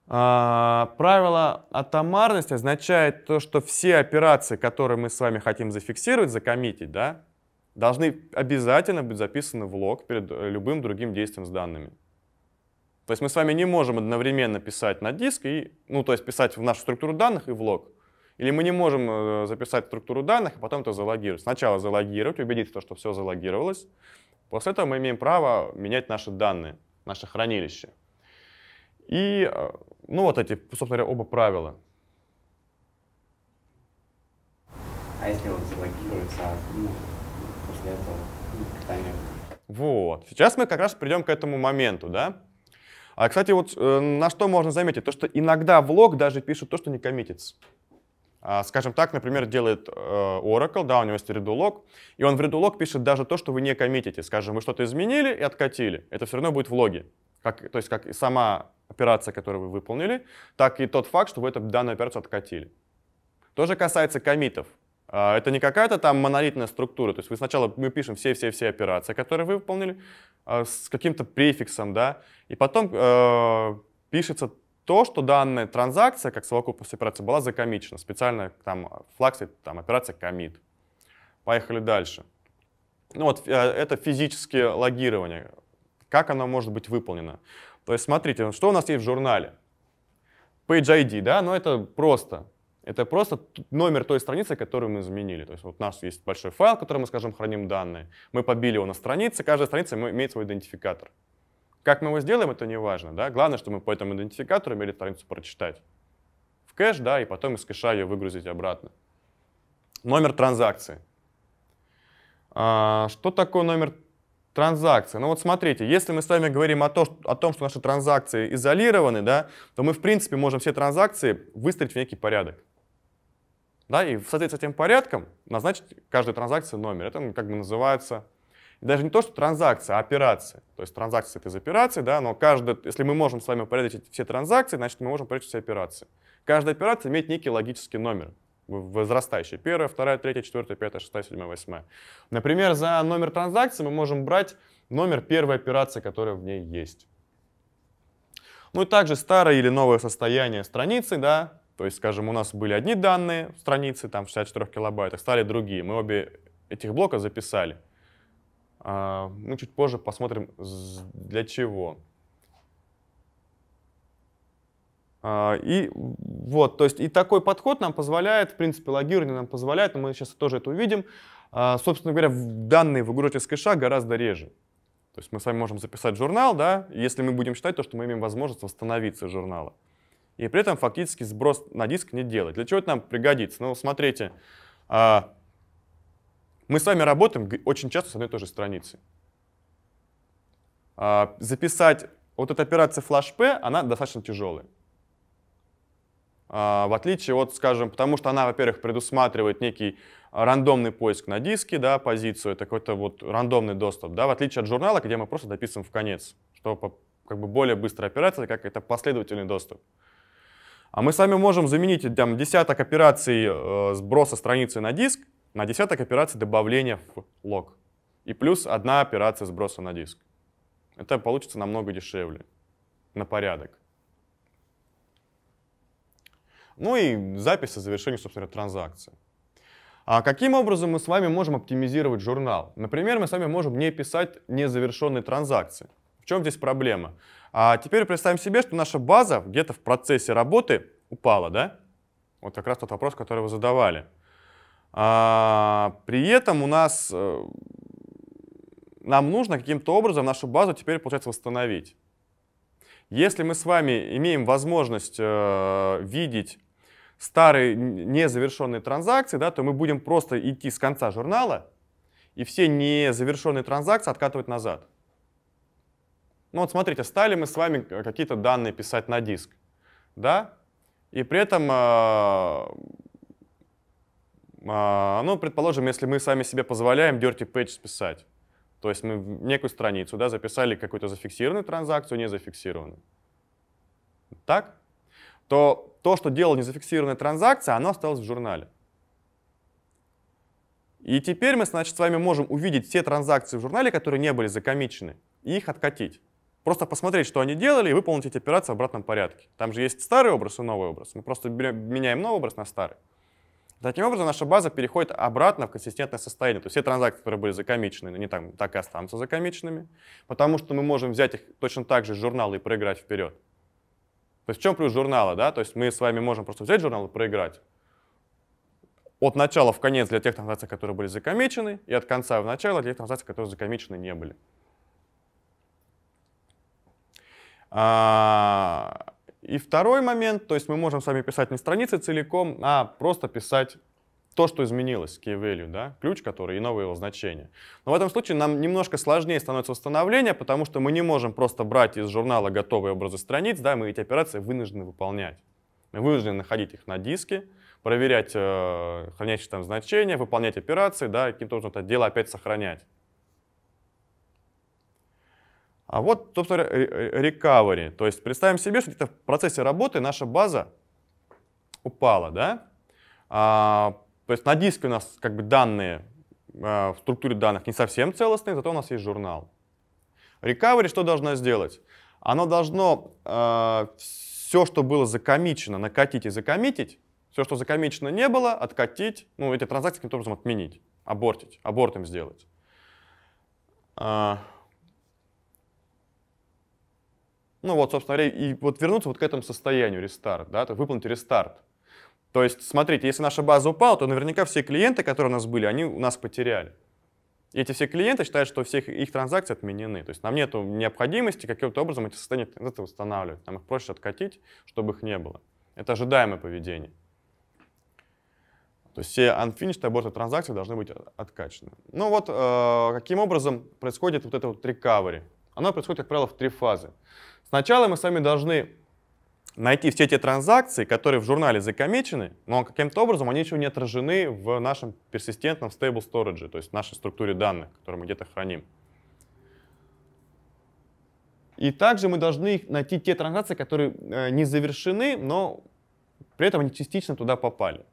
А, правило атомарности означает то, что все операции, которые мы с вами хотим зафиксировать, закоммитить, да, должны обязательно быть записаны в лог перед э, любым другим действием с данными. То есть мы с вами не можем одновременно писать на диск, и, ну, то есть писать в нашу структуру данных и в лог. Или мы не можем э, записать структуру данных и потом это залогировать. Сначала залогировать, убедиться, что все залогировалось. После этого мы имеем право менять наши данные, наше хранилище. И, э, ну, вот эти, собственно говоря, оба правила. А если вот залогируется, ну, после этого когда-нибудь? Ну, вот. Сейчас мы как раз придем к этому моменту, да? А, кстати, вот э, на что можно заметить, то, что иногда в лог даже пишут то, что не коммитится. А, скажем так, например, делает э, Oracle, да, у него есть редулог, и он в редулог пишет даже то, что вы не коммитите. Скажем, вы что-то изменили и откатили. Это все равно будет в логе. Как, то есть как и сама операция, которую вы выполнили, так и тот факт, что вы эту данную операцию откатили. То же касается комитов. А, это не какая-то там монолитная структура. То есть вы сначала мы пишем все-все-все операции, которые вы выполнили, а, с каким-то префиксом, да, и потом э, пишется то, что данная транзакция, как совокупность операций, была закомичена. Специально там флаксит, там операция комит. Поехали дальше. Ну вот, э, это физические логирование. Как оно может быть выполнено? То есть смотрите, что у нас есть в журнале? Page ID, да, но это просто. Это просто номер той страницы, которую мы изменили. То есть вот у нас есть большой файл, в котором мы, скажем, храним данные. Мы побили его на странице, каждая страница имеет свой идентификатор. Как мы его сделаем, это не важно. Да? Главное, что мы по этому идентификатору имели страницу прочитать в кэш, да, и потом из кэша ее выгрузить обратно. Номер транзакции. А, что такое номер транзакции? Ну вот смотрите, если мы с вами говорим о, то, о том, что наши транзакции изолированы, да, то мы в принципе можем все транзакции выстроить в некий порядок. Да, и в соответствии с этим порядком назначить каждой транзакции номер. Это как бы называется даже не то, что транзакция, а операция. То есть транзакция это из операции, да, но каждый, если мы можем с вами упорядочить все транзакции, значит мы можем упорядочить все операции. Каждая операция имеет некий логический номер возрастающий. Первая, вторая, третья, четвертая, пятая, шестая, седьмая, восьмая. Например, за номер транзакции мы можем брать номер первой операции, которая в ней есть. Ну и также старое или новое состояние страницы, да, то есть, скажем, у нас были одни данные в странице, там в 64 килобайтах, стали другие. Мы обе этих блока записали. Мы а, ну, чуть позже посмотрим, для чего. А, и вот, то есть и такой подход нам позволяет, в принципе, логирование нам позволяет, но мы сейчас тоже это увидим. А, собственно говоря, данные в игроке с кэша гораздо реже. То есть мы с вами можем записать журнал, да, если мы будем считать то, что мы имеем возможность восстановиться из журнала. И при этом фактически сброс на диск не делать. Для чего это нам пригодится? Ну, смотрите, мы с вами работаем очень часто с одной и той же страницы. А, записать вот эта операция FlashP, она достаточно тяжелая. А, в отличие от, скажем, потому что она, во-первых, предусматривает некий рандомный поиск на диске, да, позицию, это какой-то вот рандомный доступ, да, в отличие от журнала, где мы просто дописываем в конец, что по, как бы более быстрая операция, как это последовательный доступ. А мы с вами можем заменить там, десяток операций э, сброса страницы на диск на десяток операций добавления в лог. И плюс одна операция сброса на диск. Это получится намного дешевле, на порядок. Ну и запись о завершении, собственно, транзакции. А каким образом мы с вами можем оптимизировать журнал? Например, мы с вами можем не писать незавершенные транзакции. В чем здесь проблема? А теперь представим себе, что наша база где-то в процессе работы упала, да? Вот как раз тот вопрос, который вы задавали. А, при этом у нас э, нам нужно каким-то образом нашу базу теперь, получается, восстановить. Если мы с вами имеем возможность э, видеть старые незавершенные транзакции, да, то мы будем просто идти с конца журнала и все незавершенные транзакции откатывать назад. Ну вот смотрите, стали мы с вами какие-то данные писать на диск, да, и при этом э, а, ну, предположим, если мы сами себе позволяем dirty page списать, то есть мы в некую страницу да, записали какую-то зафиксированную транзакцию, не зафиксированную, так, то то, что делала незафиксированная транзакция, оно осталось в журнале. И теперь мы, значит, с вами можем увидеть все транзакции в журнале, которые не были закомичены, и их откатить. Просто посмотреть, что они делали, и выполнить эти операции в обратном порядке. Там же есть старый образ и новый образ. Мы просто берем, меняем новый образ на старый. Таким образом, наша база переходит обратно в консистентное состояние. То есть все транзакции, которые были закомичены, они там, так и останутся закомиченными, потому что мы можем взять их точно так же из журнала и проиграть вперед. То есть в чем плюс журнала? Да? То есть мы с вами можем просто взять журнал и проиграть. От начала в конец для тех транзакций, которые были закомичены, и от конца в начало для тех транзакций, которые закомичены не были. А, и второй момент, то есть мы можем с вами писать не страницы целиком, а просто писать то, что изменилось, key value, да, ключ, который и новое его значение. Но в этом случае нам немножко сложнее становится восстановление, потому что мы не можем просто брать из журнала готовые образы страниц, да, мы эти операции вынуждены выполнять. Мы вынуждены находить их на диске, проверять э, хранящие там значения, выполнять операции, да, каким-то образом это дело опять сохранять. А вот, собственно, recovery. То есть представим себе, что где-то в процессе работы наша база упала, да? А, то есть на диске у нас как бы данные а, в структуре данных не совсем целостные, зато у нас есть журнал. Recovery что должно сделать? Оно должно а, все, что было закомичено, накатить и закоммитить, все, что закомичено не было, откатить, ну, эти транзакции каким-то образом отменить, абортить, абортом сделать. А, Ну вот, собственно говоря, и вот вернуться вот к этому состоянию рестарт, да, то выполнить рестарт. То есть, смотрите, если наша база упала, то наверняка все клиенты, которые у нас были, они у нас потеряли. И эти все клиенты считают, что все их, их транзакции отменены. То есть нам нет необходимости каким-то образом эти состояния это восстанавливать. Нам их проще откатить, чтобы их не было. Это ожидаемое поведение. То есть все unfinished аборты транзакции должны быть откачаны. Ну вот, э, каким образом происходит вот это вот recovery. Оно происходит, как правило, в три фазы. Сначала мы с вами должны найти все те транзакции, которые в журнале закомечены, но каким-то образом они еще не отражены в нашем персистентном stable storage, то есть в нашей структуре данных, которую мы где-то храним. И также мы должны найти те транзакции, которые э, не завершены, но при этом они частично туда попали.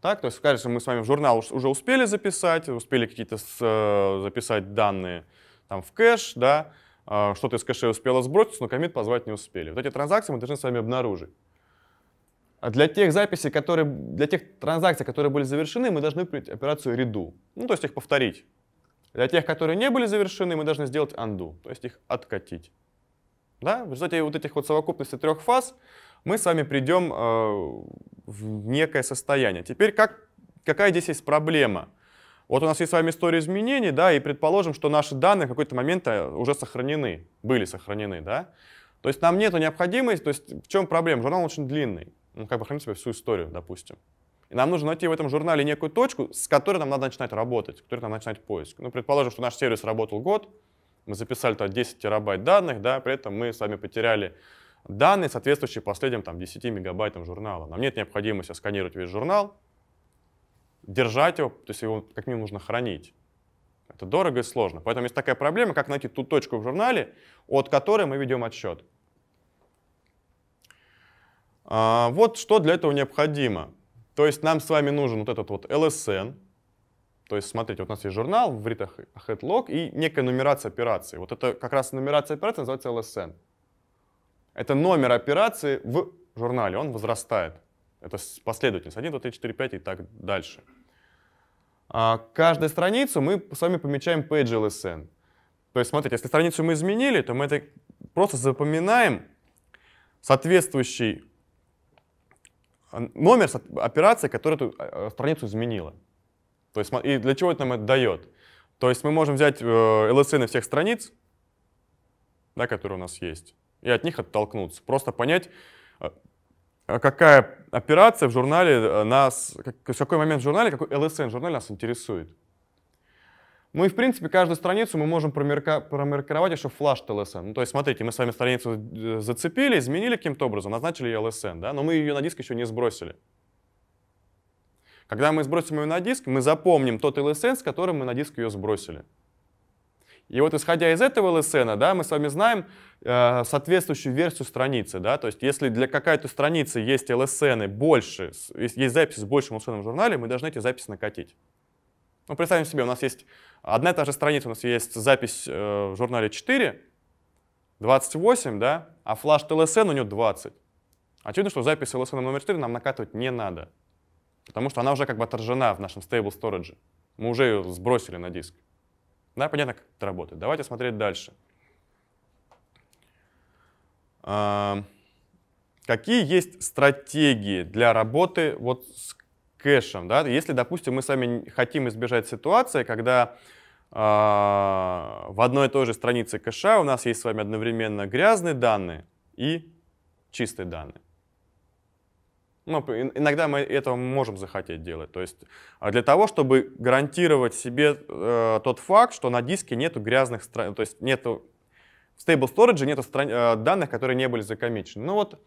Так, то есть, скажем, мы с вами в журнал уже успели записать, успели какие-то э, записать данные, там в кэш, да, а, что-то из кэша успело сброситься, но комит позвать не успели. Вот эти транзакции мы должны с вами обнаружить. А для тех записей, которые, для тех транзакций, которые были завершены, мы должны выполнить операцию redo, ну, то есть их повторить. Для тех, которые не были завершены, мы должны сделать undo, то есть их откатить. Да? В результате вот этих вот совокупности трех фаз мы с вами придем э, а, в некое состояние. Теперь как, какая здесь есть проблема? Вот у нас есть с вами история изменений, да, и предположим, что наши данные в какой-то момент э, уже сохранены, были сохранены, да. То есть нам нету необходимости, то есть в чем проблема? Журнал очень длинный, ну как бы хранит себе всю историю, допустим. И нам нужно найти в этом журнале некую точку, с которой нам надо начинать работать, с которой нам начинать поиск. Ну, предположим, что наш сервис работал год, мы записали там 10 терабайт данных, да, при этом мы с вами потеряли данные, соответствующие последним там, 10 мегабайтам журнала. Нам нет необходимости сканировать весь журнал, держать его, то есть его как минимум нужно хранить. Это дорого и сложно. Поэтому есть такая проблема, как найти ту точку в журнале, от которой мы ведем отсчет. А, вот что для этого необходимо. То есть нам с вами нужен вот этот вот LSN. То есть, смотрите, вот у нас есть журнал в Rita Headlock и некая нумерация операции. Вот это как раз нумерация операции называется LSN. Это номер операции в журнале, он возрастает. Это последовательность 1, 2, 3, 4, 5 и так дальше. А, каждой страницу мы с вами помечаем page LSN. То есть, смотрите, если страницу мы изменили, то мы это просто запоминаем соответствующий а, номер операции, которая эту а, страницу изменила. То есть, и для чего это нам это дает? То есть мы можем взять LSN э, всех страниц, да, которые у нас есть, и от них оттолкнуться. Просто понять, а какая операция в журнале э, нас, в какой момент в журнале, какой LSN журнале нас интересует. Мы ну и, в принципе, каждую страницу мы можем промаркировать еще флаж LSN. Ну, то есть, смотрите, мы с вами страницу э, зацепили, изменили каким-то образом, назначили ее LSN, да, но мы ее на диск еще не сбросили. Когда мы сбросим ее на диск, мы запомним тот LSN, с которым мы на диск ее сбросили. И вот исходя из этого LSN, да, мы с вами знаем э, соответствующую версию страницы. Да? То есть если для какой-то страницы есть LSN больше, есть записи с большим LSN в журнале, мы должны эти записи накатить. Ну, представим себе, у нас есть одна и та же страница, у нас есть запись э, в журнале 4, 28, да, а флаж LSN у нее 20. Очевидно, что запись LSN номер 4 нам накатывать не надо, потому что она уже как бы отражена в нашем stable storage. Мы уже ее сбросили на диск. Да, понятно, как это работает. Давайте смотреть дальше. А, какие есть стратегии для работы вот с кэшем? Да? Если, допустим, мы с вами хотим избежать ситуации, когда э, в одной и той же странице кэша у нас есть с вами одновременно грязные данные и чистые данные. Ну, иногда мы этого можем захотеть делать. То есть а для того, чтобы гарантировать себе э, тот факт, что на диске нету грязных страниц, то есть нету в стейбл storage нету страни... Э, данных, которые не были закомичены. Ну вот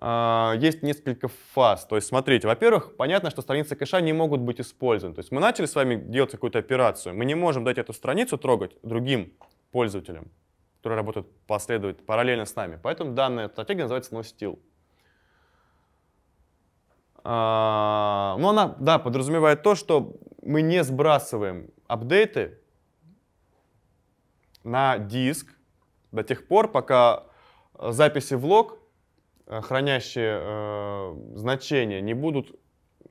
э, есть несколько фаз. То есть смотрите, во-первых, понятно, что страницы кэша не могут быть использованы. То есть мы начали с вами делать какую-то операцию, мы не можем дать эту страницу трогать другим пользователям, которые работают последовательно, параллельно с нами. Поэтому данная стратегия называется no steal. А, но ну, она, да, подразумевает то, что мы не сбрасываем апдейты на диск до тех пор, пока записи в лог, э, хранящие э, значения, не будут,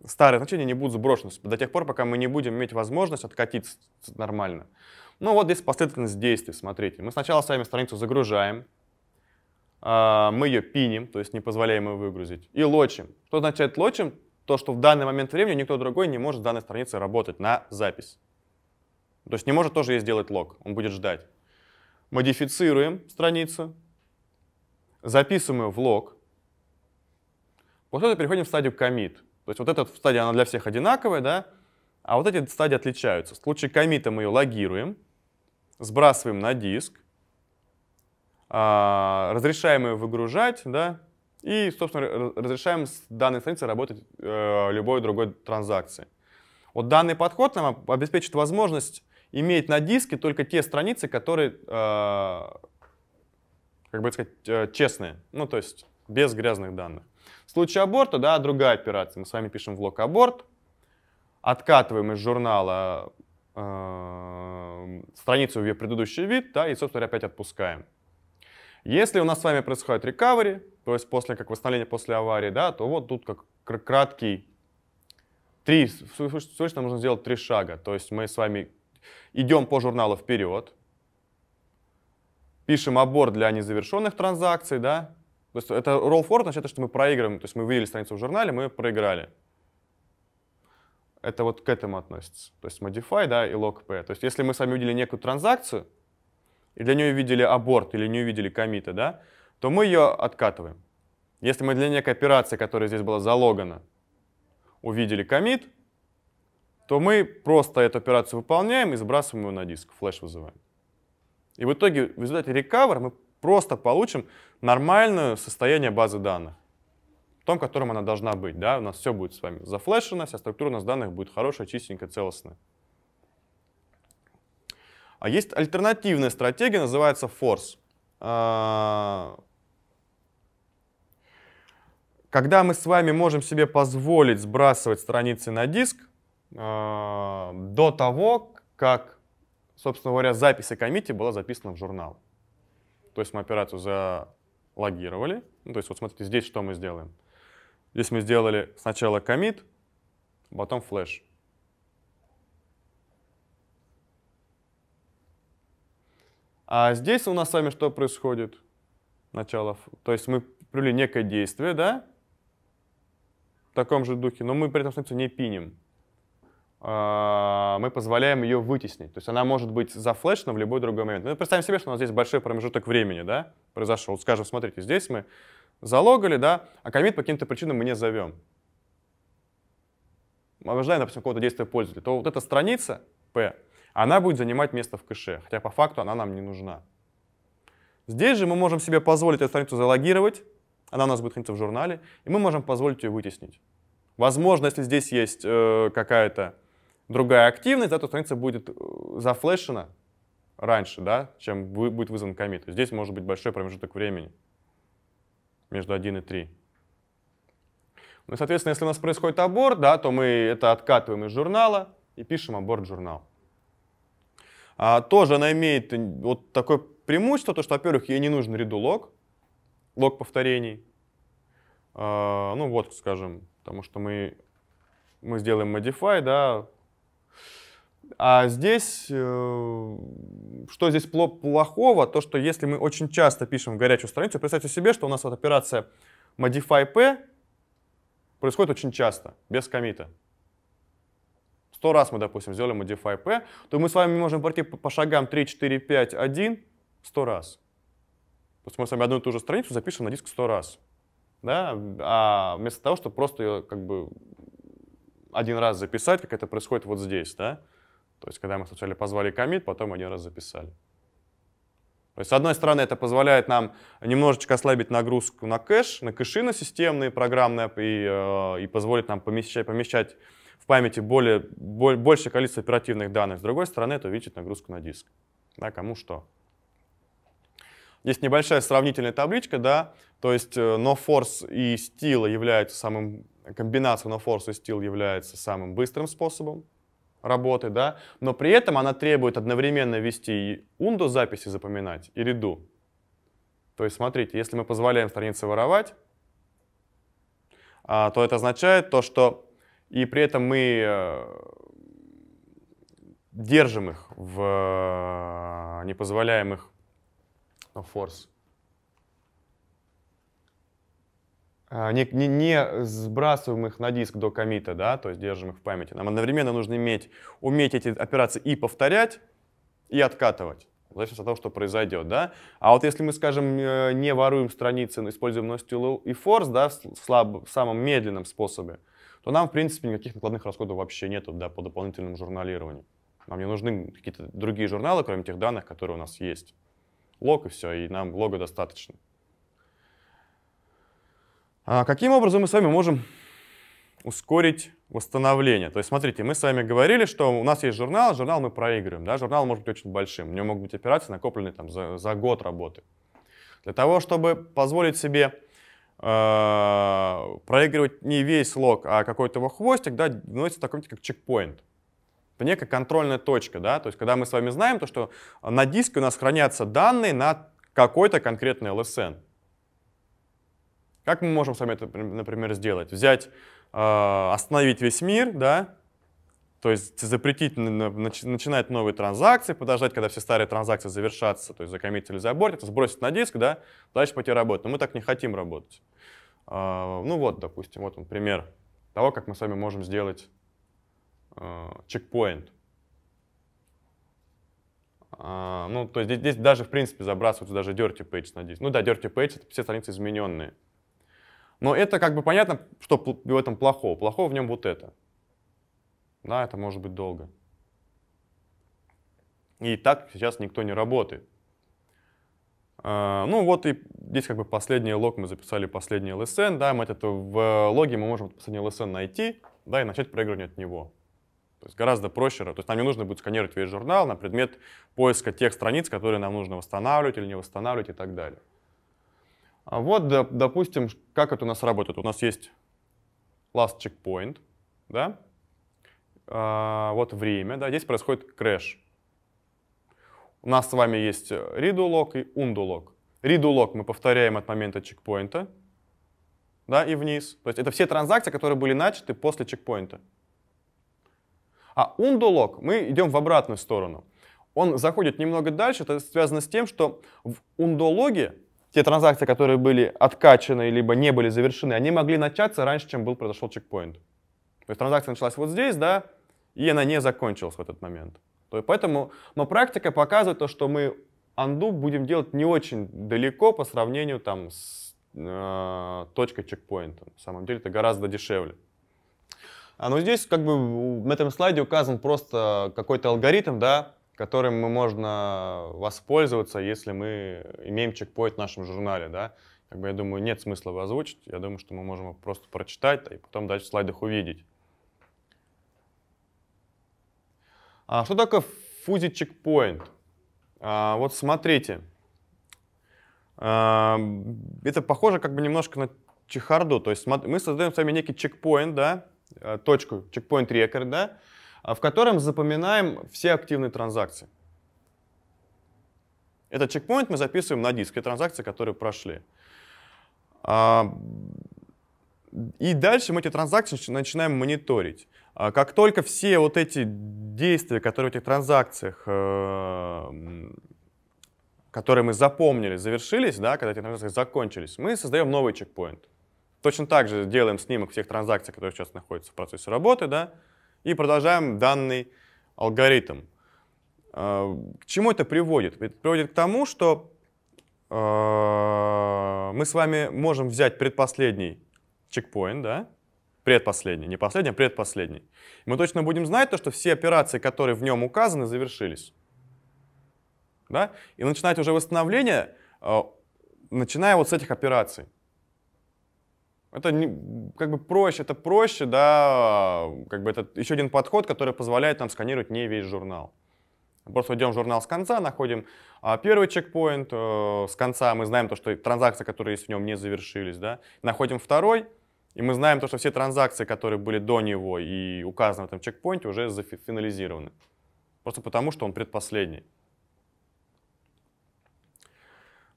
старые значения не будут сброшены до тех пор, пока мы не будем иметь возможность откатиться нормально. Ну вот здесь последовательность действий, смотрите. Мы сначала сами страницу загружаем, а, мы ее пиним, то есть не позволяем ее выгрузить, и лочим. Что означает лочим? То, что в данный момент времени никто другой не может с данной страницы работать на запись. То есть не может тоже ей сделать лог, он будет ждать. Модифицируем страницу, записываем ее в лог. После этого переходим в стадию commit. То есть вот эта стадия, она для всех одинаковая, да? а вот эти стадии отличаются. В случае комита мы ее логируем, сбрасываем на диск, а, разрешаем ее выгружать, да, и, собственно, разрешаем с данной страницы работать э, любой другой транзакции. Вот данный подход нам обеспечит возможность иметь на диске только те страницы, которые, э, как бы сказать, э, честные, ну, то есть без грязных данных. В случае аборта, да, другая операция. Мы с вами пишем в лог аборт, откатываем из журнала э, страницу в ее предыдущий вид, да, и, собственно, опять отпускаем. Если у нас с вами происходит рекавери, то есть после как восстановления после аварии, да, то вот тут как краткий три, срочно можно сделать три шага. То есть мы с вами идем по журналу вперед, пишем аборт для незавершенных транзакций, да, то есть это roll forward значит, что мы проигрываем, то есть мы вывели страницу в журнале, мы проиграли. Это вот к этому относится. То есть modify, да, и logp. То есть если мы с вами увидели некую транзакцию, для нее видели аборт или не увидели комита, да, то мы ее откатываем. Если мы для некой операции, которая здесь была залогана, увидели комит, то мы просто эту операцию выполняем и сбрасываем ее на диск, флеш вызываем. И в итоге в результате рекавер мы просто получим нормальное состояние базы данных, в том, в котором она должна быть. Да? У нас все будет с вами зафлешено, вся структура у нас данных будет хорошая, чистенькая, целостная. А есть альтернативная стратегия, называется форс. А, когда мы с вами можем себе позволить сбрасывать страницы на диск а, до того, как, собственно говоря, запись о комите была записана в журнал. То есть мы операцию залогировали. Ну, то есть вот смотрите, здесь что мы сделаем. Здесь мы сделали сначала комит, потом флеш. А здесь у нас с вами что происходит? Начало. То есть мы привели некое действие, да? В таком же духе, но мы при этом функцию не пиним. А, мы позволяем ее вытеснить. То есть она может быть зафлешена в любой другой момент. Мы ну, представим себе, что у нас здесь большой промежуток времени, да, произошел. скажем, смотрите, здесь мы залогали, да, а комит по каким-то причинам мы не зовем. Мы ожидаем, допустим, какого-то действия пользователя. То вот эта страница P она будет занимать место в кэше, хотя по факту она нам не нужна. Здесь же мы можем себе позволить эту страницу залогировать, она у нас будет храниться в журнале, и мы можем позволить ее вытеснить. Возможно, если здесь есть э, какая-то другая активность, эта страница будет э, зафлешена раньше, да, чем вы, будет вызван комит. Здесь может быть большой промежуток времени между 1 и 3. Ну соответственно, если у нас происходит аборт, да, то мы это откатываем из журнала и пишем аборт журнал. А, тоже она имеет вот такое преимущество, то что, во-первых, ей не нужен ряду лог лог повторений. А, ну вот, скажем, потому что мы, мы сделаем modify, да. А здесь, э, что здесь плохого, то что если мы очень часто пишем в горячую страницу, представьте себе, что у нас вот операция modify p происходит очень часто, без комита. 100 раз мы, допустим, сделали Modify P, то мы с вами можем пройти по шагам 3, 4, 5, 1 100 раз. То есть мы с вами одну и ту же страницу запишем на диск 100 раз. Да? А вместо того, чтобы просто ее как бы один раз записать, как это происходит вот здесь. Да? То есть когда мы сначала позвали commit, потом один раз записали. То есть, с одной стороны, это позволяет нам немножечко ослабить нагрузку на кэш, на кэши, на системные, программные, и, э, и позволит нам помещать, помещать памяти более, боль, большее количество оперативных данных. С другой стороны, это увеличит нагрузку на диск. Да, кому что. Есть небольшая сравнительная табличка, да, то есть NoForce э, и Steel являются самым, комбинация NoForce и Steel является самым быстрым способом работы, да, но при этом она требует одновременно вести и унду записи запоминать, и ряду. То есть смотрите, если мы позволяем странице воровать, а, то это означает то, что и при этом мы э, держим их в э, не позволяем их ну, форс. А, не, не, не сбрасываем их на диск до комита, да, то есть держим их в памяти. Нам одновременно нужно иметь, уметь эти операции и повторять, и откатывать в зависимости от того, что произойдет, да. А вот если мы, скажем, э, не воруем страницы, но используем nostiloo и force, да, в слаб, в самом медленном способе, то нам, в принципе, никаких накладных расходов вообще нету да, по дополнительному журналированию. Нам не нужны какие-то другие журналы, кроме тех данных, которые у нас есть. Лог и все, и нам лога достаточно. А каким образом мы с вами можем ускорить восстановление? То есть, смотрите, мы с вами говорили, что у нас есть журнал, журнал мы проигрываем. Да? Журнал может быть очень большим, у него могут быть операции накопленные там, за, за год работы. Для того, чтобы позволить себе Э, проигрывать не весь лог, а какой-то его хвостик, да, вносится такой как чекпоинт. Это некая контрольная точка, да, то есть когда мы с вами знаем то, что на диске у нас хранятся данные на какой-то конкретный LSN. Как мы можем с вами это, например, сделать? Взять, э, остановить весь мир, да, то есть запретить начинать новые транзакции, подождать, когда все старые транзакции завершатся, то есть закоммитить или забортить, сбросить на диск, да, дальше пойти работать. Но мы так не хотим работать. А, ну вот, допустим, вот он пример того, как мы с вами можем сделать а, чекпоинт. А, ну, то есть здесь даже, в принципе, забрасываются даже dirty page на диск. Ну да, dirty page — это все страницы измененные. Но это как бы понятно, что в этом плохого. Плохого в нем вот это — да, это может быть долго. И так сейчас никто не работает. А, ну вот и здесь как бы последний лог, мы записали последний LSN, да, мы это в логе мы можем последний LSN найти, да, и начать проигрывание от него. То есть гораздо проще, то есть нам не нужно будет сканировать весь журнал на предмет поиска тех страниц, которые нам нужно восстанавливать или не восстанавливать и так далее. А вот, допустим, как это у нас работает. У нас есть last checkpoint, да, а, вот время, да, здесь происходит крэш. У нас с вами есть э, redo-лог и undo-лог. Redo-лог мы повторяем от момента чекпоинта, да, и вниз. То есть это все транзакции, которые были начаты после чекпоинта. А undo-лог мы идем в обратную сторону. Он заходит немного дальше, это связано с тем, что в undo-логе те транзакции, которые были откачаны либо не были завершены, они могли начаться раньше, чем был произошел чекпоинт. То есть транзакция началась вот здесь, да, и она не закончилась в этот момент. То есть поэтому, но практика показывает то, что мы анду будем делать не очень далеко по сравнению там с э, точкой чекпоинта. На самом деле это гораздо дешевле. А ну здесь как бы на этом слайде указан просто какой-то алгоритм, да, которым мы можно воспользоваться, если мы имеем чекпоинт в нашем журнале, да. Как бы я думаю, нет смысла его озвучить. Я думаю, что мы можем его просто прочитать и потом дальше в слайдах увидеть. А что такое фузи чекпоинт? А, вот смотрите. А, это похоже как бы немножко на чехарду. То есть мы создаем с вами некий чекпоинт, да, а, точку, чекпоинт рекорд, да, а, в котором запоминаем все активные транзакции. Этот чекпоинт мы записываем на диск, и транзакции, которые прошли. А, и дальше мы эти транзакции начинаем мониторить. А как только все вот эти действия, которые в этих транзакциях, э, которые мы запомнили, завершились, да, когда эти транзакции закончились, мы создаем новый чекпоинт. Точно так же делаем снимок всех транзакций, которые сейчас находятся в процессе работы, да, и продолжаем данный алгоритм. А, к чему это приводит? Это приводит к тому, что э, мы с вами можем взять предпоследний чекпоинт, да, предпоследний, не последний, а предпоследний. Мы точно будем знать то, что все операции, которые в нем указаны, завершились. Да? И начинать уже восстановление, э, начиная вот с этих операций. Это не, как бы проще, это проще, да, как бы это еще один подход, который позволяет нам сканировать не весь журнал. Просто идем журнал с конца, находим а, первый чекпоинт, э, с конца мы знаем то, что транзакции, которые есть в нем, не завершились, да, находим второй, и мы знаем то, что все транзакции, которые были до него и указаны в этом чекпоинте, уже зафинализированы. Просто потому, что он предпоследний.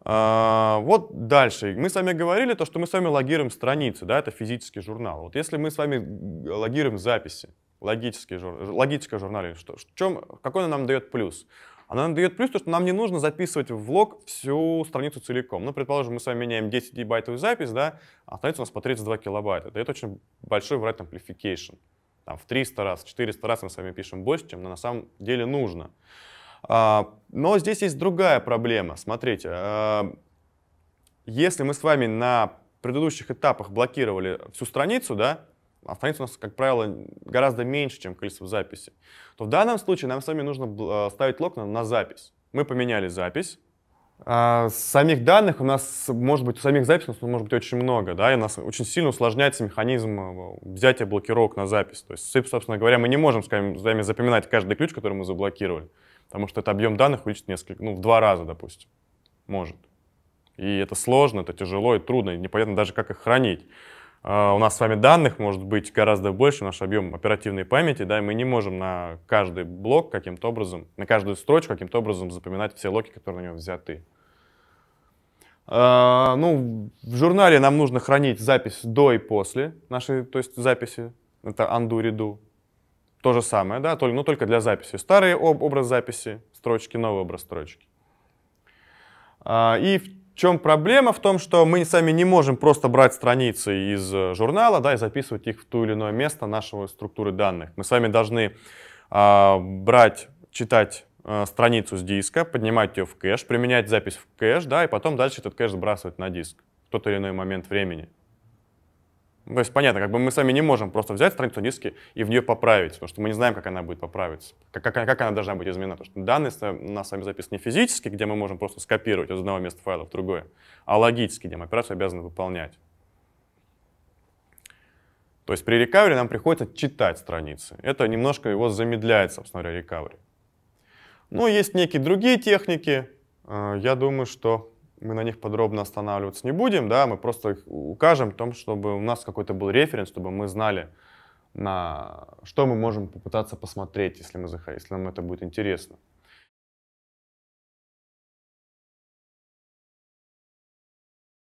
А, вот дальше. Мы с вами говорили то, что мы с вами логируем страницы, да, это физический журнал. Вот если мы с вами логируем записи, логический жур, логическое журнале, что, в чем, какой он нам дает плюс? Она нам дает плюс, то, что нам не нужно записывать в лог всю страницу целиком. Ну, предположим, мы с вами меняем 10 гигабайтовую запись, да, а страница у нас по 32 килобайта. Это очень большой write amplification. Там в 300 раз, 400 раз мы с вами пишем больше, чем на самом деле нужно. А, но здесь есть другая проблема. Смотрите, а, если мы с вами на предыдущих этапах блокировали всю страницу, да, а страниц у нас, как правило, гораздо меньше, чем количество записей, то в данном случае нам с вами нужно э, ставить лок на, на запись. Мы поменяли запись, а самих данных у нас, может быть, у самих записей у нас может быть очень много, да, и у нас очень сильно усложняется механизм э, взятия блокировок на запись. То есть, собственно говоря, мы не можем с вами запоминать каждый ключ, который мы заблокировали, потому что это объем данных увеличит несколько, ну, в два раза, допустим, может. И это сложно, это тяжело и трудно, и непонятно даже, как их хранить. А, у нас с вами данных может быть гораздо больше, наш объем оперативной памяти, да, и мы не можем на каждый блок каким-то образом, на каждую строчку каким-то образом запоминать все локи, которые на него взяты. А, ну, в журнале нам нужно хранить запись до и после нашей то есть, записи. Это undo, redo. То же самое, да, только, но только для записи. Старый образ записи, строчки, новый образ строчки. А, и в чем проблема? В том, что мы сами не можем просто брать страницы из э, журнала да, и записывать их в ту или иное место нашего структуры данных. Мы с вами должны э, брать, читать э, страницу с диска, поднимать ее в кэш, применять запись в кэш, да, и потом дальше этот кэш сбрасывать на диск в тот или иной момент времени. Ну, то есть понятно, как бы мы сами не можем просто взять страницу диски и в нее поправить, потому что мы не знаем, как она будет поправиться, как, как, как она должна быть изменена. Потому что данные у нас с вами записаны физически, где мы можем просто скопировать из одного места файла в другое, а логически, где мы операцию обязаны выполнять. То есть при рекавере нам приходится читать страницы. Это немножко его замедляет, собственно говоря, рекавери. Но ну, есть некие другие техники. Э, я думаю, что мы на них подробно останавливаться не будем, да, мы просто укажем в том, чтобы у нас какой-то был референс, чтобы мы знали, на что мы можем попытаться посмотреть, если, мы, если нам это будет интересно.